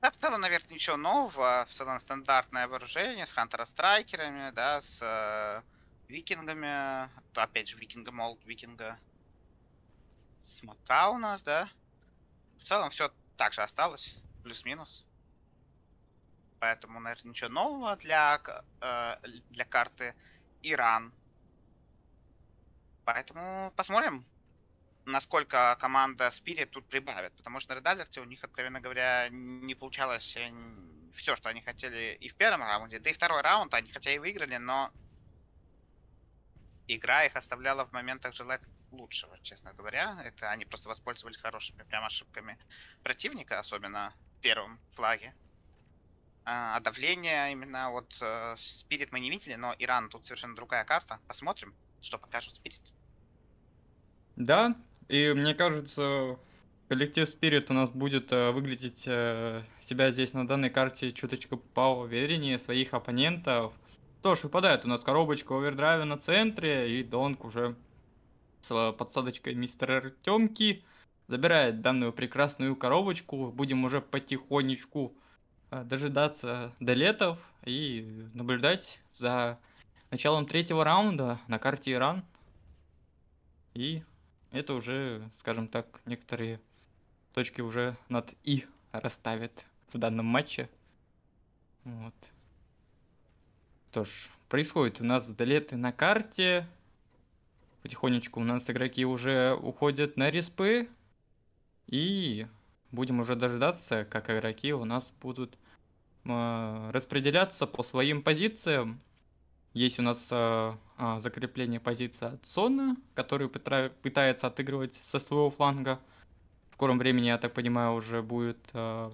[SPEAKER 2] Да, в целом, наверное, ничего нового. В целом, стандартное вооружение с хантера-страйкерами, да, с э, викингами. Опять же, викинга, Молд, викинга. Смота у нас, да. В целом, все так же осталось. Плюс-минус. Поэтому, наверное, ничего нового для, э, для карты Иран. Поэтому посмотрим насколько команда Spirit тут прибавит, потому что на Red Alert у них, откровенно говоря, не получалось э, все, что они хотели и в первом раунде, да и второй раунд они хотя и выиграли, но игра их оставляла в моментах желать лучшего, честно говоря. Это они просто воспользовались хорошими прям ошибками противника, особенно в первом флаге. А, а давление именно вот Спирит э, мы не видели, но Иран тут совершенно другая карта. Посмотрим, что покажет Спирит.
[SPEAKER 1] Да, и мне кажется, коллектив Spirit у нас будет э, выглядеть э, себя здесь на данной карте чуточку поувереннее своих оппонентов. Тоже выпадает у нас коробочка овердрайва на центре и Донг уже с э, подсадочкой мистера Артемки забирает данную прекрасную коробочку. Будем уже потихонечку дожидаться долетов и наблюдать за началом третьего раунда на карте Иран. И это уже, скажем так, некоторые точки уже над «и» расставят в данном матче. Вот. Что ж, происходит у нас долеты на карте. Потихонечку у нас игроки уже уходят на респы. И будем уже дождаться, как игроки у нас будут а, распределяться по своим позициям. Есть у нас а, а, закрепление позиции от Сона, который пытается отыгрывать со своего фланга. В скором времени, я так понимаю, уже будет... А,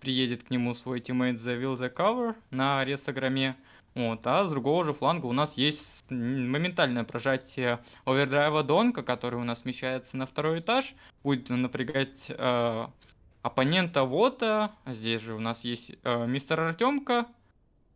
[SPEAKER 1] приедет к нему свой тиммейт Завил Will The Cover на ресограме. Вот, а с другого же фланга у нас есть моментальное прожатие овердрайва Донка, который у нас смещается на второй этаж, будет напрягать э, оппонента Вота. Здесь же у нас есть э, мистер Артемка,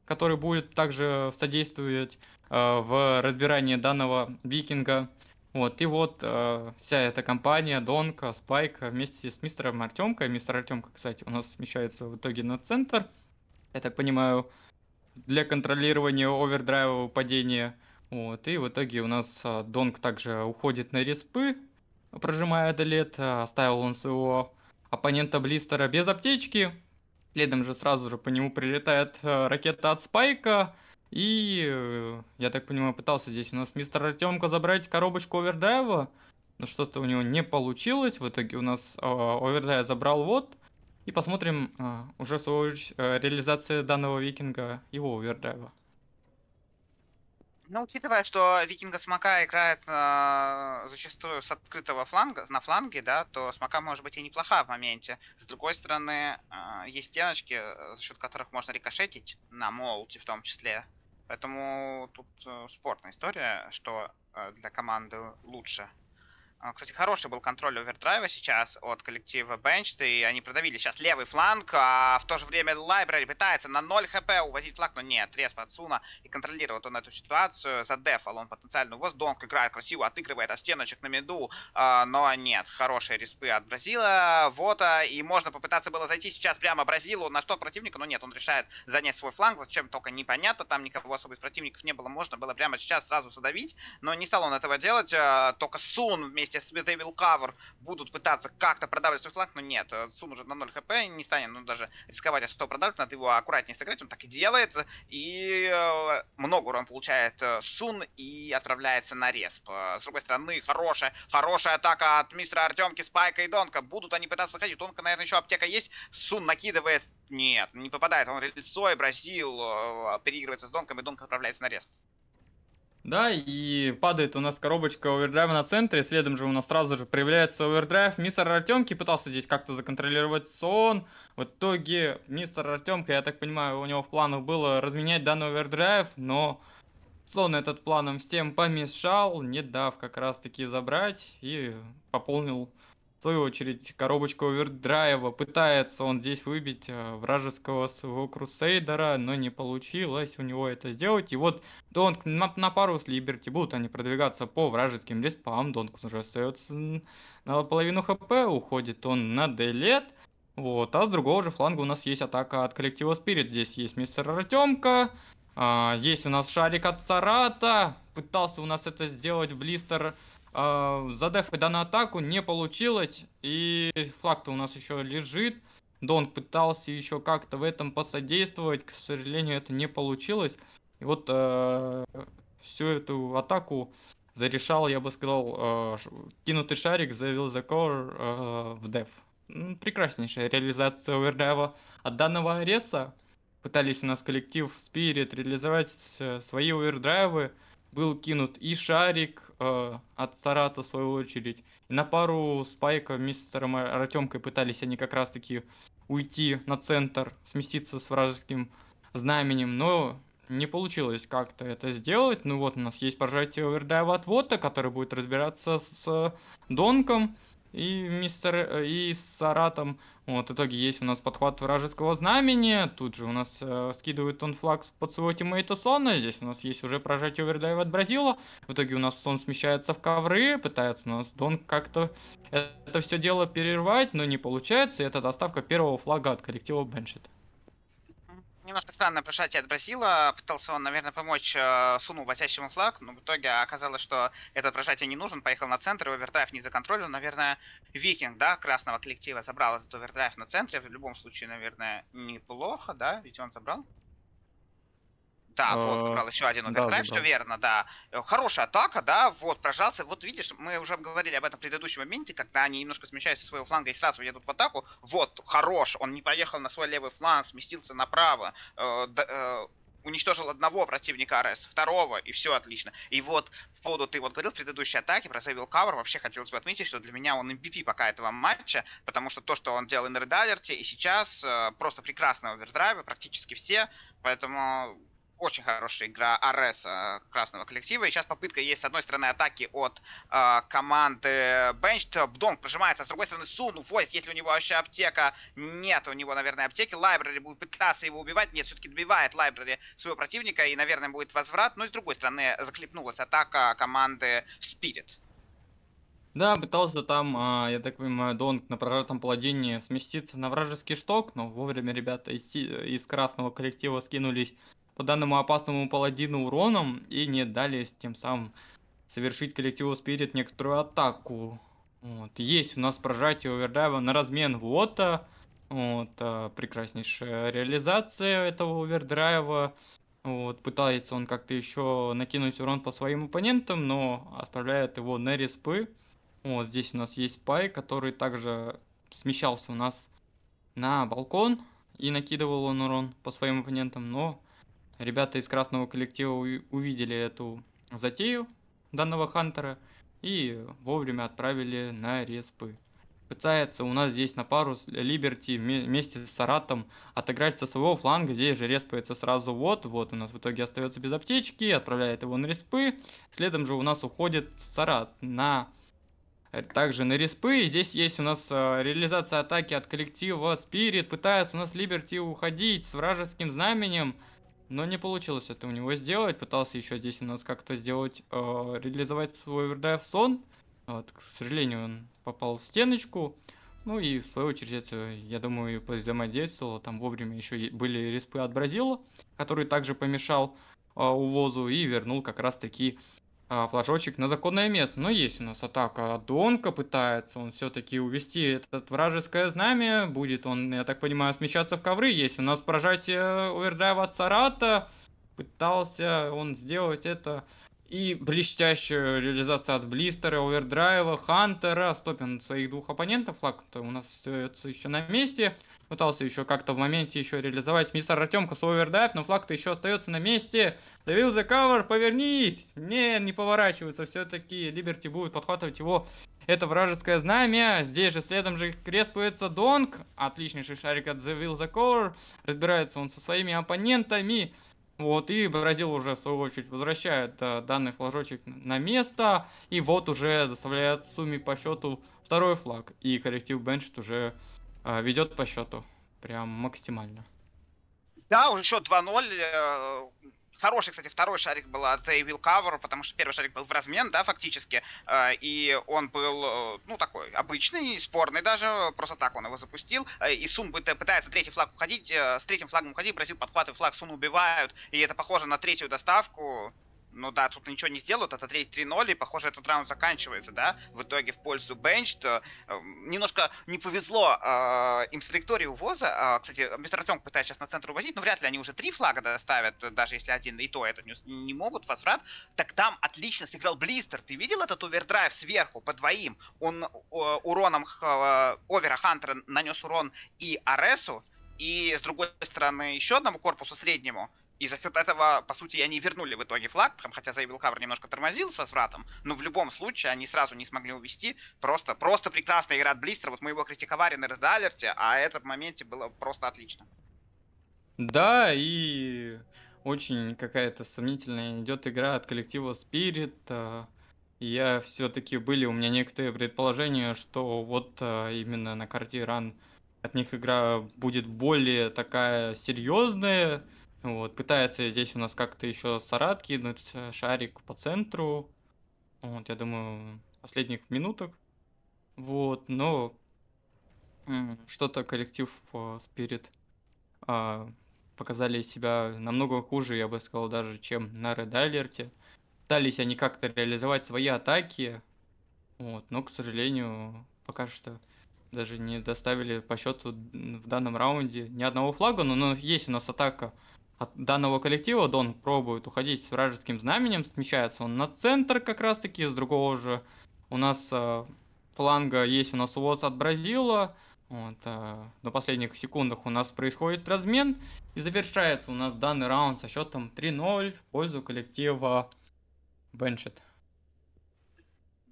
[SPEAKER 1] который будет также содействовать э, в разбирании данного викинга. Вот, и вот э, вся эта компания, Донка, Спайк э, вместе с мистером Артемкой. Мистер Артемка, кстати, у нас смещается в итоге на центр. Я так понимаю, для контролирования овердрайва падения. Вот, и в итоге у нас э, Донг также уходит на респы, прожимая долет. Э, оставил он своего оппонента Блистера без аптечки. Следом же сразу же по нему прилетает э, ракета от Спайка. И, э, я так понимаю, пытался здесь у нас мистер Артемка забрать коробочку овердайва. Но что-то у него не получилось. В итоге у нас э, овердайв забрал вот. И посмотрим э, уже свою э, реализацию данного викинга, его овердрайва.
[SPEAKER 2] Ну, учитывая, что Викинга Смока играет э, зачастую с открытого фланга, на фланге, да, то Смока может быть и неплоха в моменте. С другой стороны, э, есть стеночки, э, за счет которых можно рикошетить, на молте, в том числе. Поэтому тут э, спорная история, что э, для команды лучше. А, кстати, хороший был контроль овердрайва сейчас от коллектива бенч и они продавили сейчас левый фланг, а в то же время Library пытается на 0 хп увозить флаг, но нет, от подсуна и контролирует он эту ситуацию, задефал он потенциально его, играет красиво, отыгрывает от стеночек на меду, а, но нет, хорошие респы от Бразила, вот, а, и можно попытаться было зайти сейчас прямо Бразилу на что противника, но нет, он решает занять свой фланг, зачем только непонятно, там никого особо из противников не было, можно было прямо сейчас сразу задавить, но не стал он этого делать, только Сун вместе вместе с Devil Cover будут пытаться как-то продавливать свой фланг, но нет, э, Сун уже на 0 хп, не станет ну, даже рисковать, а что продавливать, надо его аккуратнее сыграть, он так и делает, и э, много урон получает э, Сун и отправляется на респ. С другой стороны, хорошая, хорошая атака от мистера Артемки, Спайка и Донка, будут они пытаться ходить, Донка, наверное, еще аптека есть, Сун накидывает нет, не попадает. Он лицо и Бразил переигрывается с Донком, и Донк отправляется на респ
[SPEAKER 1] да, и падает у нас коробочка овердрайва на центре, следом же у нас сразу же проявляется овердрайв. Мистер Артемки пытался здесь как-то законтролировать сон, в итоге мистер Артемка, я так понимаю, у него в планах было разменять данный овердрайв, но сон этот планом всем помешал, не дав как раз таки забрать и пополнил свою очередь, коробочка овердрайва. Пытается он здесь выбить э, вражеского своего крусейдера, но не получилось у него это сделать. И вот Донг на, на пару с Либерти будут они продвигаться по вражеским респам. Донг уже остается на половину хп, уходит он на делет. Вот, а с другого же фланга у нас есть атака от коллектива Спирит. Здесь есть мистер Артемка, а, есть у нас шарик от Сарата. Пытался у нас это сделать блистер а, Задефать данную атаку не получилось. И флаг-то у нас еще лежит. Донг пытался еще как-то в этом посодействовать. К сожалению, это не получилось. И вот э, всю эту атаку зарешал, я бы сказал, э, кинутый шарик заявил за кор э, в деф. Прекраснейшая реализация овердайва от данного ареса. Пытались у нас коллектив Spirit реализовать свои овердрайвы был кинут и шарик э, от Сарата, в свою очередь. И на пару спайков вместе с Артемкой пытались они как раз-таки уйти на центр, сместиться с вражеским знаменем, но не получилось как-то это сделать. Ну вот, у нас есть пожатие овердрайва от Вота, который будет разбираться с Донком и мистер э, и с Саратом. Вот, в итоге есть у нас подхват вражеского знамени, тут же у нас э, скидывает он флаг под своего тиммейта Сона, здесь у нас есть уже прожать овердайва от Бразила, в итоге у нас Сон смещается в ковры, пытается у нас Дон как-то это все дело перервать, но не получается, и это доставка первого флага от коллектива Беншита
[SPEAKER 2] немножко странное прошатие отбросило. Пытался он, наверное, помочь э, Суну, возящему флаг, но в итоге оказалось, что этот прошатие не нужен. Поехал на центр, и овердрайв не за законтролил. Наверное, Викинг, да, красного коллектива забрал этот овердрайв на центре. В любом случае, наверное, неплохо, да, ведь он забрал. Да, э, вот, забрал еще один овердрайв, да, все верно, да. Э, хорошая атака, да, вот, прожался. Вот видишь, мы уже говорили об этом в предыдущем моменте, когда они немножко смещаются со своего фланга и сразу едут в атаку. Вот, хорош, он не поехал на свой левый фланг, сместился направо. Э, э уничтожил одного противника РС, второго, и все отлично. И вот по поводу, ты вот говорил в предыдущей атаке про Севил Кавер, вообще хотелось бы отметить, что для меня он MVP пока этого матча, потому что то, что он делал на Редалерте, и сейчас просто прекрасного овердрайва, практически все, поэтому очень хорошая игра Арес э, красного коллектива. И сейчас попытка есть с одной стороны атаки от э, команды Бенч. Бдонг прожимается, с другой стороны Суну вводит, если у него вообще аптека. Нет у него, наверное, аптеки. Лайбрери будет пытаться его убивать. Нет, все-таки добивает Лайбрери своего противника и, наверное, будет возврат. Но ну с другой стороны заклепнулась атака команды Спирит.
[SPEAKER 1] Да, пытался там, а, я так понимаю, Донг на прожатом паладине сместиться на вражеский шток, но вовремя ребята из, из красного коллектива скинулись по данному опасному паладину уроном и не дали тем самым совершить коллективу Спирит некоторую атаку. Вот. Есть у нас прожатие овердрайва на размен вота. Вот, э, прекраснейшая реализация этого овердрайва. Вот, пытается он как-то еще накинуть урон по своим оппонентам, но отправляет его на респы. Вот здесь у нас есть пай, который также смещался у нас на балкон и накидывал он урон по своим оппонентам, но Ребята из красного коллектива увидели эту затею данного Хантера и вовремя отправили на респы. Пытается у нас здесь на пару Либерти вместе с Саратом отыграть со своего фланга. Здесь же респается сразу вот. Вот у нас в итоге остается без аптечки, отправляет его на респы. Следом же у нас уходит Сарат на э, также на респы. здесь есть у нас э, реализация атаки от коллектива Спирит. Пытается у нас Либерти уходить с вражеским знаменем. Но не получилось это у него сделать. Пытался еще здесь у нас как-то сделать, э, реализовать свой овердайв сон. Вот, к сожалению, он попал в стеночку. Ну и в свою очередь это, я думаю, взаимодействовало. Там вовремя еще были респы от Бразила, который также помешал э, увозу и вернул как раз-таки а, флажочек на законное место. Но есть у нас атака Донка, пытается он все-таки увести этот вражеское знамя. Будет он, я так понимаю, смещаться в ковры. Есть у нас прожатие овердрайва от Сарата. Пытался он сделать это. И блестящая реализация от Блистера, Овердрайва, Хантера. Стопин своих двух оппонентов. Флаг у нас остается еще на месте. Пытался еще как-то в моменте еще реализовать мистер Артемка свой овердайв, но флаг-то еще остается на месте. Давил за кавер, повернись! Не, не поворачивается, все-таки Либерти будет подхватывать его. Это вражеское знамя. Здесь же следом же креспуется Донг. Отличнейший шарик от Завил за ковер. Разбирается он со своими оппонентами. Вот, и Бразил уже, в свою очередь, возвращает э, данный флажочек на место. И вот уже заставляет Суми по счету второй флаг. И коллектив Беншит уже а, ведет по счету. Прям максимально.
[SPEAKER 2] Да, уже счет 2-0. Хороший, кстати, второй шарик был от Evil Cover, потому что первый шарик был в размен, да, фактически. Э, и он был, э, ну, такой обычный, спорный даже, просто так он его запустил. Э, и Сум пытается третий флаг уходить, с третьим флагом уходить, Бразил подхватывает флаг, Сун убивают. И это похоже на третью доставку ну да, тут ничего не сделают, это 3-0, и, похоже, этот раунд заканчивается, да, в итоге в пользу Бенч. То, э, немножко не повезло э, им с траекторией увоза. Э, а, кстати, мистер Артем пытается сейчас на центр увозить, но вряд ли они уже три флага доставят, даже если один, и то это не, не могут, возврат. Так там отлично сыграл Блистер, ты видел этот овердрайв сверху по двоим? Он э, уроном э, овера Хантера нанес урон и Аресу, и с другой стороны еще одному корпусу среднему, и за счет этого, по сути, они вернули в итоге флаг, хотя Зейбл Хавер немножко тормозил с возвратом, но в любом случае они сразу не смогли увести. Просто, просто прекрасная игра от Блистера. Вот мы его критиковали на Red Alert, а этот моменте было просто отлично.
[SPEAKER 1] Да, и очень какая-то сомнительная идет игра от коллектива Spirit. Я все-таки были у меня некоторые предположения, что вот э, именно на карте ран от них игра будет более такая серьезная, вот, пытается здесь у нас как-то еще Сарат кинуть э, шарик по центру. Вот, я думаю, последних минуток. Вот, но что-то коллектив э, Spirit а, показали себя намного хуже, я бы сказал, даже, чем на Red Alert. Пытались они как-то реализовать свои атаки, вот, но, к сожалению, пока что даже не доставили по счету в данном раунде ни одного флага, но, но есть у нас атака от данного коллектива Дон пробует уходить с вражеским знаменем, смещается он на центр как раз таки, с другого же у нас э, фланга есть у нас увоз от Бразила, вот, э, на последних секундах у нас происходит размен, и завершается у нас данный раунд со счетом 3-0 в пользу коллектива Беншет.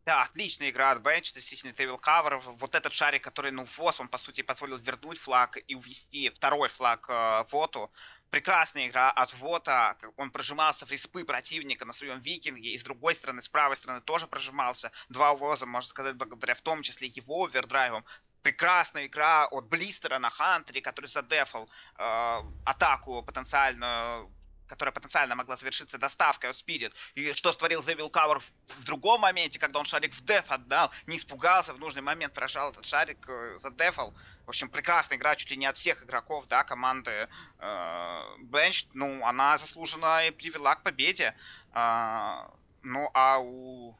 [SPEAKER 2] Да, отличная игра от Бенч. действительно, Devil кавер. Вот этот шарик, который, ну, ВОЗ, он, по сути, позволил вернуть флаг и увести второй флаг э, Воту. Прекрасная игра от Вота. Он прожимался в респы противника на своем викинге. И с другой стороны, с правой стороны тоже прожимался. Два ВОЗа, можно сказать, благодаря в том числе его овердрайвам прекрасная игра от Блистера на Хантере, который задефал э, атаку потенциальную которая потенциально могла завершиться доставкой от Спирит, и что створил Девил Кауэр в, в другом моменте, когда он шарик в деф отдал, не испугался, в нужный момент прожал этот шарик, э, задефал. В общем, прекрасная игра чуть ли не от всех игроков, да, команды э, Бенч, ну, она заслуженно и привела к победе. Э, ну, а у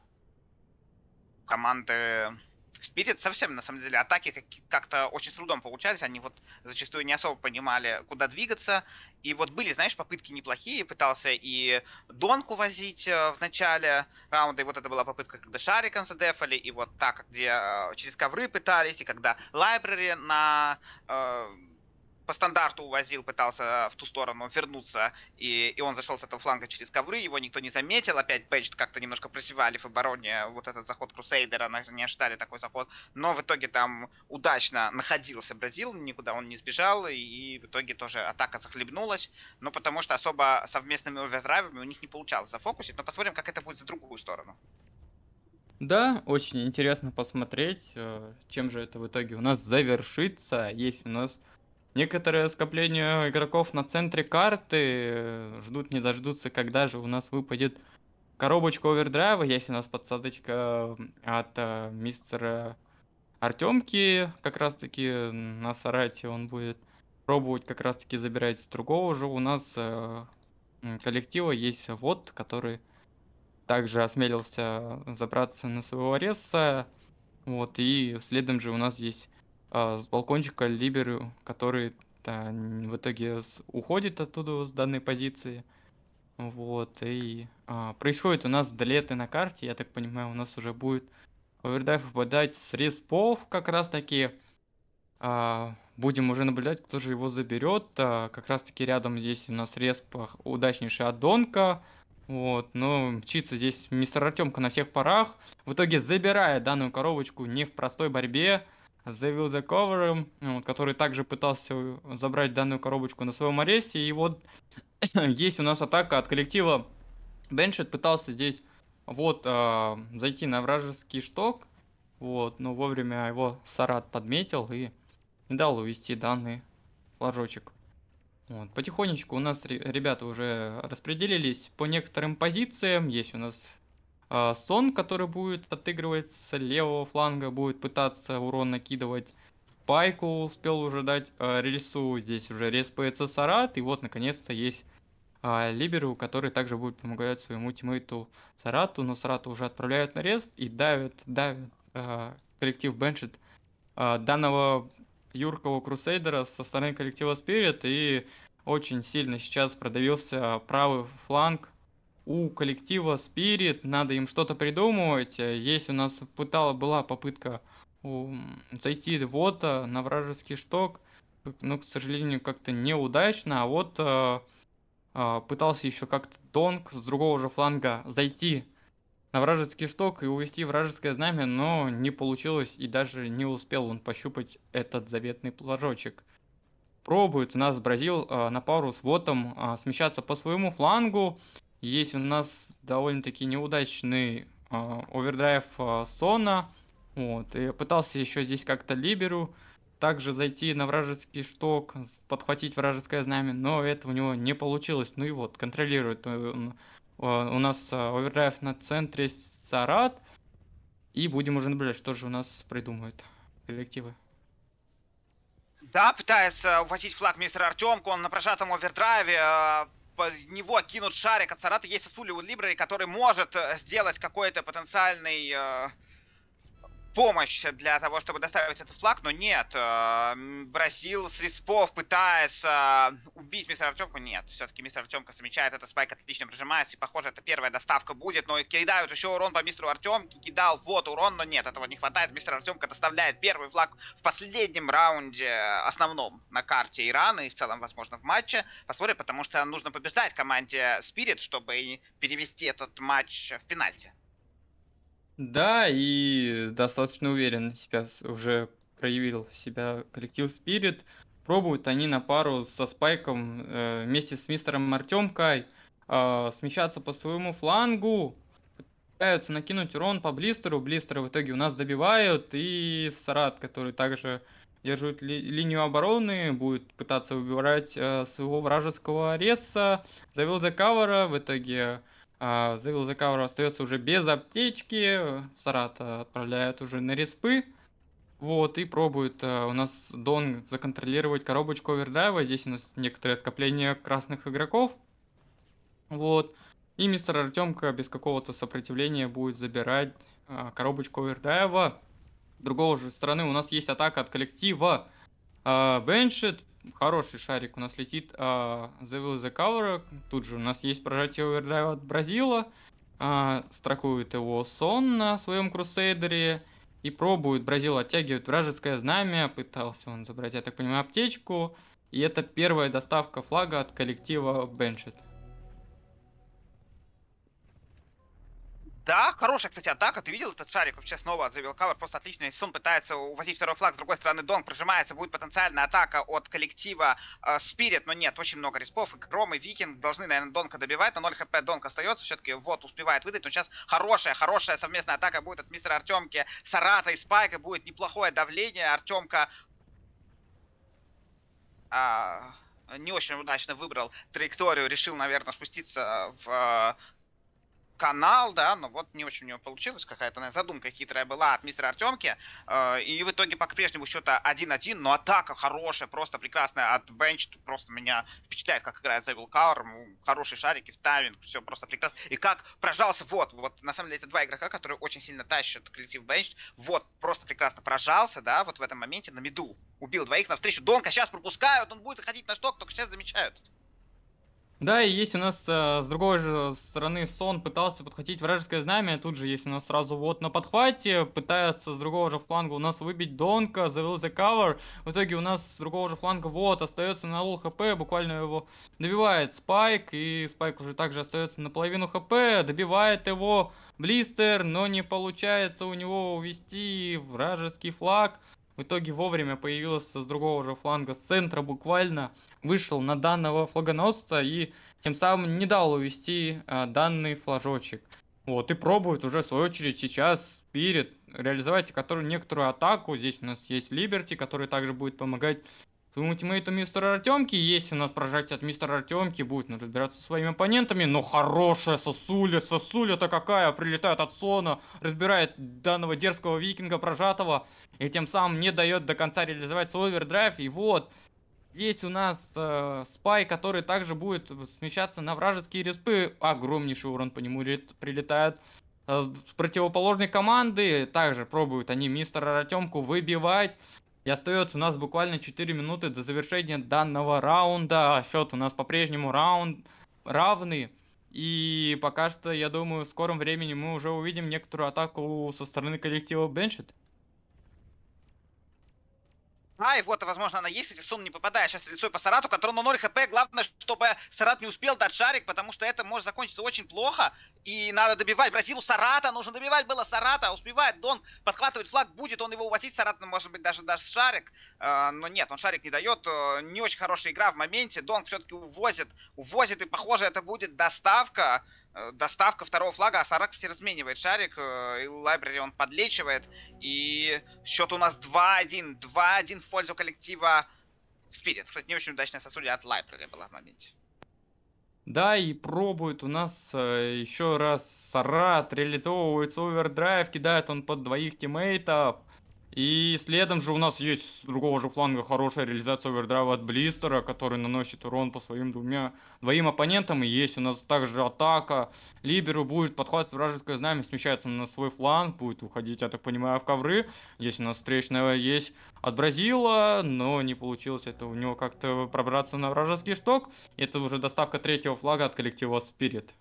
[SPEAKER 2] команды Спирит совсем, на самом деле, атаки как-то очень с трудом получались, они вот зачастую не особо понимали, куда двигаться, и вот были, знаешь, попытки неплохие, пытался и Донку возить э, в начале раунда, и вот это была попытка, когда Шарикан задефали, и вот так, где э, через ковры пытались, и когда Лайбрери на э, по стандарту увозил, пытался э, в ту сторону вернуться, и, и он зашел с этого фланга через ковры, его никто не заметил, опять Пейдж как-то немножко просевали в обороне вот этот заход Крусейдера, не ожидали такой заход, но в итоге там удачно находился Бразил, никуда он не сбежал, и, в итоге тоже атака захлебнулась, но потому что особо совместными овердрайвами у них не получалось зафокусить, но посмотрим, как это будет за другую сторону.
[SPEAKER 1] Да, очень интересно посмотреть, э, чем же это в итоге у нас завершится. Есть у нас Некоторые скопления игроков на центре карты э, ждут не дождутся, когда же у нас выпадет коробочка овердрайва. Есть у нас подсадочка э, от э, мистера Артемки, как раз таки на Сарате он будет пробовать как раз таки забирать с другого же у нас э, коллектива есть вот, который также осмелился забраться на своего ареста. Вот, и следом же у нас здесь а, с балкончика Либеру, который да, в итоге уходит оттуда с данной позиции. Вот, и а, происходит у нас долеты на карте, я так понимаю, у нас уже будет овердайв выпадать с респов как раз таки. А, будем уже наблюдать, кто же его заберет. А, как раз таки рядом здесь у нас респ удачнейшая аддонка. Вот, но мчится здесь мистер Артемка на всех парах. В итоге забирая данную коробочку не в простой борьбе заявил за Ковером, ну, который также пытался забрать данную коробочку на своем аресте. И вот есть у нас атака от коллектива. Беншет пытался здесь вот э, зайти на вражеский шток. Вот, но вовремя его Сарат подметил и не дал увести данный флажочек. Вот, потихонечку у нас ребята уже распределились по некоторым позициям. Есть у нас а, сон, который будет отыгрывать с левого фланга, будет пытаться урон накидывать. Пайку успел уже дать э, рельсу, здесь уже респается Сарат, и вот наконец-то есть э, а, Либеру, который также будет помогать своему тиммейту Сарату, но Сарату уже отправляют на респ и давит, давит э, коллектив Беншит э, данного юркого Крусейдера со стороны коллектива Спирит, и очень сильно сейчас продавился правый фланг у коллектива Spirit, надо им что-то придумывать. Есть у нас пытала, была попытка зайти вот на вражеский шток, но, к сожалению, как-то неудачно. А вот э, э, пытался еще как-то Донг с другого же фланга зайти на вражеский шток и увести вражеское знамя, но не получилось и даже не успел он пощупать этот заветный флажочек. Пробует у нас Бразил э, на пару с Вотом э, смещаться по своему флангу есть у нас довольно-таки неудачный э, овердрайв э, Сона. Вот, и пытался еще здесь как-то Либеру также зайти на вражеский шток, подхватить вражеское знамя, но это у него не получилось. Ну и вот, контролирует он, а, у нас а, овердрайв на центре Сарат. И будем уже наблюдать, что же у нас придумают коллективы. Да,
[SPEAKER 2] пытается ухватить флаг мистера Артемку, он на прожатом овердрайве него кинут шарик от Сарата, есть Асули Либрери, который может э, сделать какой-то потенциальный э, помощь для того, чтобы доставить этот флаг, но нет. Э, Бразил с респов пытается убить мистера Артемку. Нет, все-таки мистер Артемка замечает это, спайк отлично прижимается, и похоже, это первая доставка будет, но кидают еще урон по мистеру Артемке, кидал вот урон, но нет, этого не хватает. Мистер Артемка доставляет первый флаг в последнем раунде основном на карте Ирана и в целом, возможно, в матче. Посмотрим, потому что нужно побеждать команде Спирит, чтобы перевести этот матч в пенальти.
[SPEAKER 1] Да, и достаточно уверен себя уже проявил себя коллектив Спирит. Пробуют они на пару со Спайком э, вместе с мистером Артемкой э, а, смещаться по своему флангу, пытаются накинуть урон по блистеру, блистеры в итоге у нас добивают, и Сарат, который также держит ли, линию обороны, будет пытаться выбирать э, своего вражеского ареса, завел за кавера, в итоге а, Зывил остается уже без аптечки. Сарата отправляет уже на респы. Вот, и пробует а, у нас Дон законтролировать коробочку овердрайва. Здесь у нас некоторое скопление красных игроков. Вот. И мистер Артемка без какого-то сопротивления будет забирать а, коробочку овердрайва. С другого же стороны у нас есть атака от коллектива. Беншит а, хороший шарик у нас летит uh, The Will The Cover. Тут же у нас есть прожатие овердрайва от Бразила. Uh, страхует его Сон на своем Крусейдере. И пробует Бразил оттягивает вражеское знамя. Пытался он забрать, я так понимаю, аптечку. И это первая доставка флага от коллектива Беншет.
[SPEAKER 2] Да, хорошая, кстати, атака. Ты видел этот шарик вообще снова завел кавер Просто отлично. Сун пытается увозить второй флаг, с другой стороны Дон прожимается. Будет потенциальная атака от коллектива э, но нет, очень много респов. И Гром и Викинг должны, наверное, Донка добивать. На 0 хп Донка остается. Все-таки вот успевает выдать. Но сейчас хорошая, хорошая совместная атака будет от мистера Артемки, Сарата и Спайка. Будет неплохое давление. Артемка... А не очень удачно выбрал траекторию, решил, наверное, спуститься в канал, да, но вот не очень у него получилось, какая-то задумка хитрая была от мистера Артемки, э, и в итоге по-прежнему счета 1-1, но атака хорошая, просто прекрасная от Бенч, просто меня впечатляет, как играет Зевил Кауэр, хорошие шарики в тайминг, все просто прекрасно, и как прожался, вот, вот, на самом деле, эти два игрока, которые очень сильно тащат коллектив Бенч, вот, просто прекрасно прожался, да, вот в этом моменте на меду, убил двоих навстречу, Донка сейчас пропускают, он будет заходить на шток, только сейчас замечают.
[SPEAKER 1] Да, и есть у нас э, с другой же стороны Сон пытался подхватить вражеское знамя, тут же есть у нас сразу вот на подхвате, пытается с другого же фланга у нас выбить Донка, завел за кавер, в итоге у нас с другого же фланга вот остается на лол хп, буквально его добивает Спайк, и Спайк уже также остается на половину хп, добивает его Блистер, но не получается у него увести вражеский флаг, в итоге вовремя появился с другого же фланга, с центра буквально, вышел на данного флагоносца и тем самым не дал увести а, данный флажочек. Вот, и пробует уже, в свою очередь, сейчас Спирит реализовать которую, некоторую атаку. Здесь у нас есть Либерти, который также будет помогать своему тиммейту мистера Артемки. Есть у нас прожать от мистера Артемки, будет надо разбираться со своими оппонентами. Но хорошая сосуля, сосуля-то какая, прилетает от Сона, разбирает данного дерзкого викинга прожатого. И тем самым не дает до конца реализовать свой овердрайв. И вот, есть у нас э, спай, который также будет смещаться на вражеские респы. Огромнейший урон по нему прилетает. Э, с противоположной команды также пробуют они мистера Артемку выбивать. И остается у нас буквально 4 минуты до завершения данного раунда. А Счет у нас по-прежнему раунд равный. И пока что, я думаю, в скором времени мы уже увидим некоторую атаку со стороны коллектива Бенчет.
[SPEAKER 2] А, и вот, возможно, она есть, если Сун не попадает сейчас лицо по Сарату, который на 0 хп. Главное, чтобы Сарат не успел дать шарик, потому что это может закончиться очень плохо. И надо добивать Бразилу Сарата. Нужно добивать было Сарата. А успевает Дон подхватывает флаг. Будет он его увозить. Сарат, может быть, даже даст шарик. А, но нет, он шарик не дает. Э, не очень хорошая игра в моменте. Дон все-таки увозит. Увозит, и, похоже, это будет доставка. Э, доставка второго флага, а Саракси разменивает шарик, э, и Лайбрери он подлечивает, и счет у нас 2-1, 2-1 в пользу коллектива Спирит. Кстати, не очень удачная сосудия от Лайбрери была в моменте.
[SPEAKER 1] Да, и пробует у нас э, еще раз Сарат, реализовывается овердрайв, кидает он под двоих тиммейтов. И следом же у нас есть с другого же фланга хорошая реализация овердрайва от Блистера, который наносит урон по своим двумя, двоим оппонентам. И есть у нас также атака. Либеру будет подхватывать вражеское знамя, смещается на свой фланг, будет уходить, я так понимаю, в ковры. Здесь у нас встречная есть от Бразила, но не получилось это у него как-то пробраться на вражеский шток. Это уже доставка третьего флага от коллектива Спирит.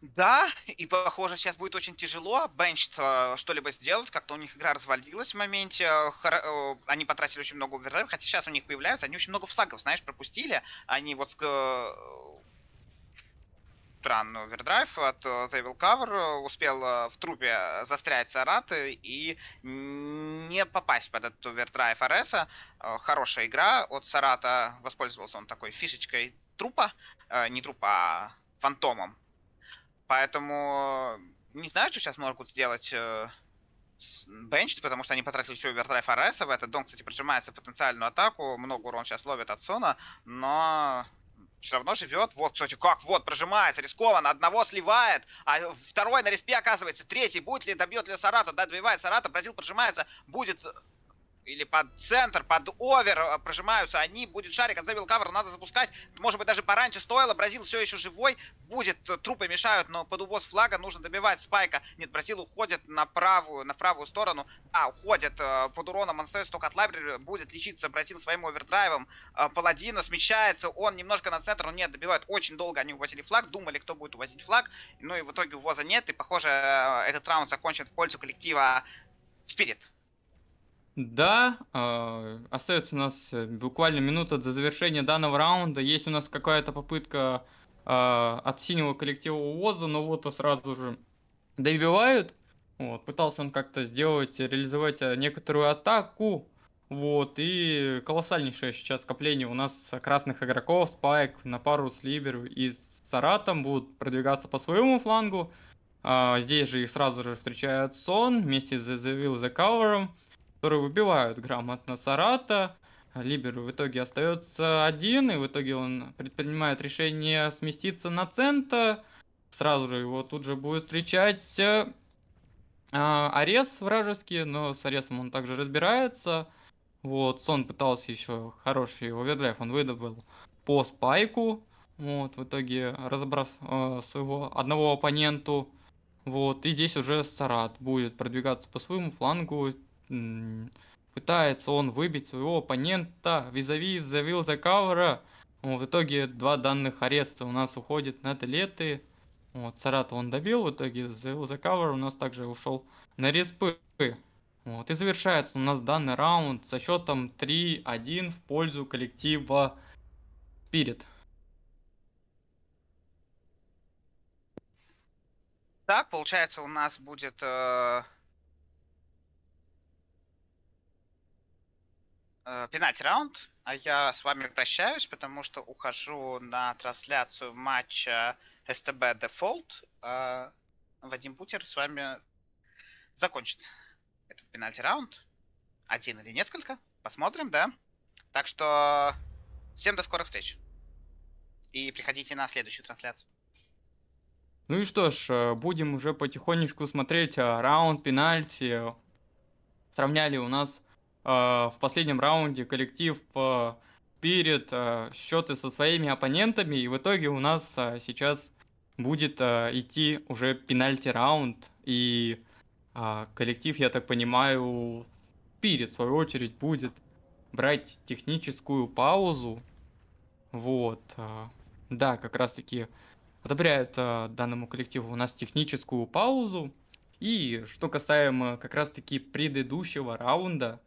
[SPEAKER 2] Да, и похоже, сейчас будет очень тяжело бенч а, что-либо сделать, как-то у них игра развалилась в моменте, а, они потратили очень много овердайв, хотя сейчас у них появляются, они очень много флагов, знаешь, пропустили, они вот странный овердрайв от а, Devil Cover, успел в трупе застрять Сарат и не попасть под этот овердрайв Ареса. Хорошая игра от Сарата, воспользовался он такой фишечкой трупа, не трупа, а фантомом Поэтому не знаю, что сейчас могут сделать э, бенч, потому что они потратили еще овердрайв Ареса в этот дом, кстати, прижимается потенциальную атаку, много урон сейчас ловит от Сона, но все равно живет. Вот, кстати, как, вот, прожимается, рискованно, одного сливает, а второй на респе оказывается, третий, будет ли, добьет ли Сарата, да, добивает Сарата, Бразил прожимается, будет или под центр, под овер э, прожимаются они, будет шарик, отзавил а кавер, надо запускать, может быть даже пораньше стоило, Бразил все еще живой, будет, э, трупы мешают, но под увоз флага нужно добивать спайка, нет, Бразил уходит на правую, на правую сторону, а, уходит э, под уроном Анстресс, только от лайбрери будет лечиться Бразил своим овердрайвом, Паладина смещается, он немножко на центр, но нет, добивает, очень долго они увозили флаг, думали, кто будет увозить флаг, ну и в итоге увоза нет, и похоже, этот раунд закончит в пользу коллектива Спирит.
[SPEAKER 1] Да, э, остается у нас э, буквально минута до завершения данного раунда. Есть у нас какая-то попытка э, от синего коллектива УОЗа, но вот -то сразу же добивают. Вот, пытался он как-то сделать, реализовать э, некоторую атаку. Вот, и колоссальнейшее сейчас скопление у нас красных игроков. Спайк на пару с Либеру и с Саратом будут продвигаться по своему флангу. А, здесь же их сразу же встречает Сон вместе с The Will The Cover которые выбивают грамотно Сарата. Либер в итоге остается один, и в итоге он предпринимает решение сместиться на Цента Сразу же его тут же будет встречать э, Арес вражеский, но с Аресом он также разбирается. Вот, Сон пытался еще хороший овердрайв, он выдавил по спайку. Вот, в итоге разобрав э, своего одного оппоненту. Вот, и здесь уже Сарат будет продвигаться по своему флангу, пытается он выбить своего оппонента визави из Завил Закавра. В итоге два данных ареста у нас уходит на атлеты, Вот, Сарата он добил, в итоге Завил Закавр у нас также ушел на респы. Вот, и завершает у нас данный раунд со счетом 3-1 в пользу коллектива Spirit.
[SPEAKER 2] Так, получается, у нас будет э, Э, пинать раунд, а я с вами прощаюсь, потому что ухожу на трансляцию матча СТБ Дефолт. Э, Вадим Путер, с вами закончит этот пенальти раунд. Один или несколько. Посмотрим, да? Так что всем до скорых встреч. И приходите на следующую трансляцию.
[SPEAKER 1] Ну и что ж, э, будем уже потихонечку смотреть раунд, пенальти. Сравняли у нас Э, в последнем раунде коллектив перед э, счеты со своими оппонентами. И в итоге у нас э, сейчас будет идти уже пенальти раунд. И коллектив, я так понимаю, перед в свою очередь, будет брать техническую паузу. Вот. Да, как раз таки одобряет данному коллективу у нас техническую паузу. И что касаемо как раз таки предыдущего раунда,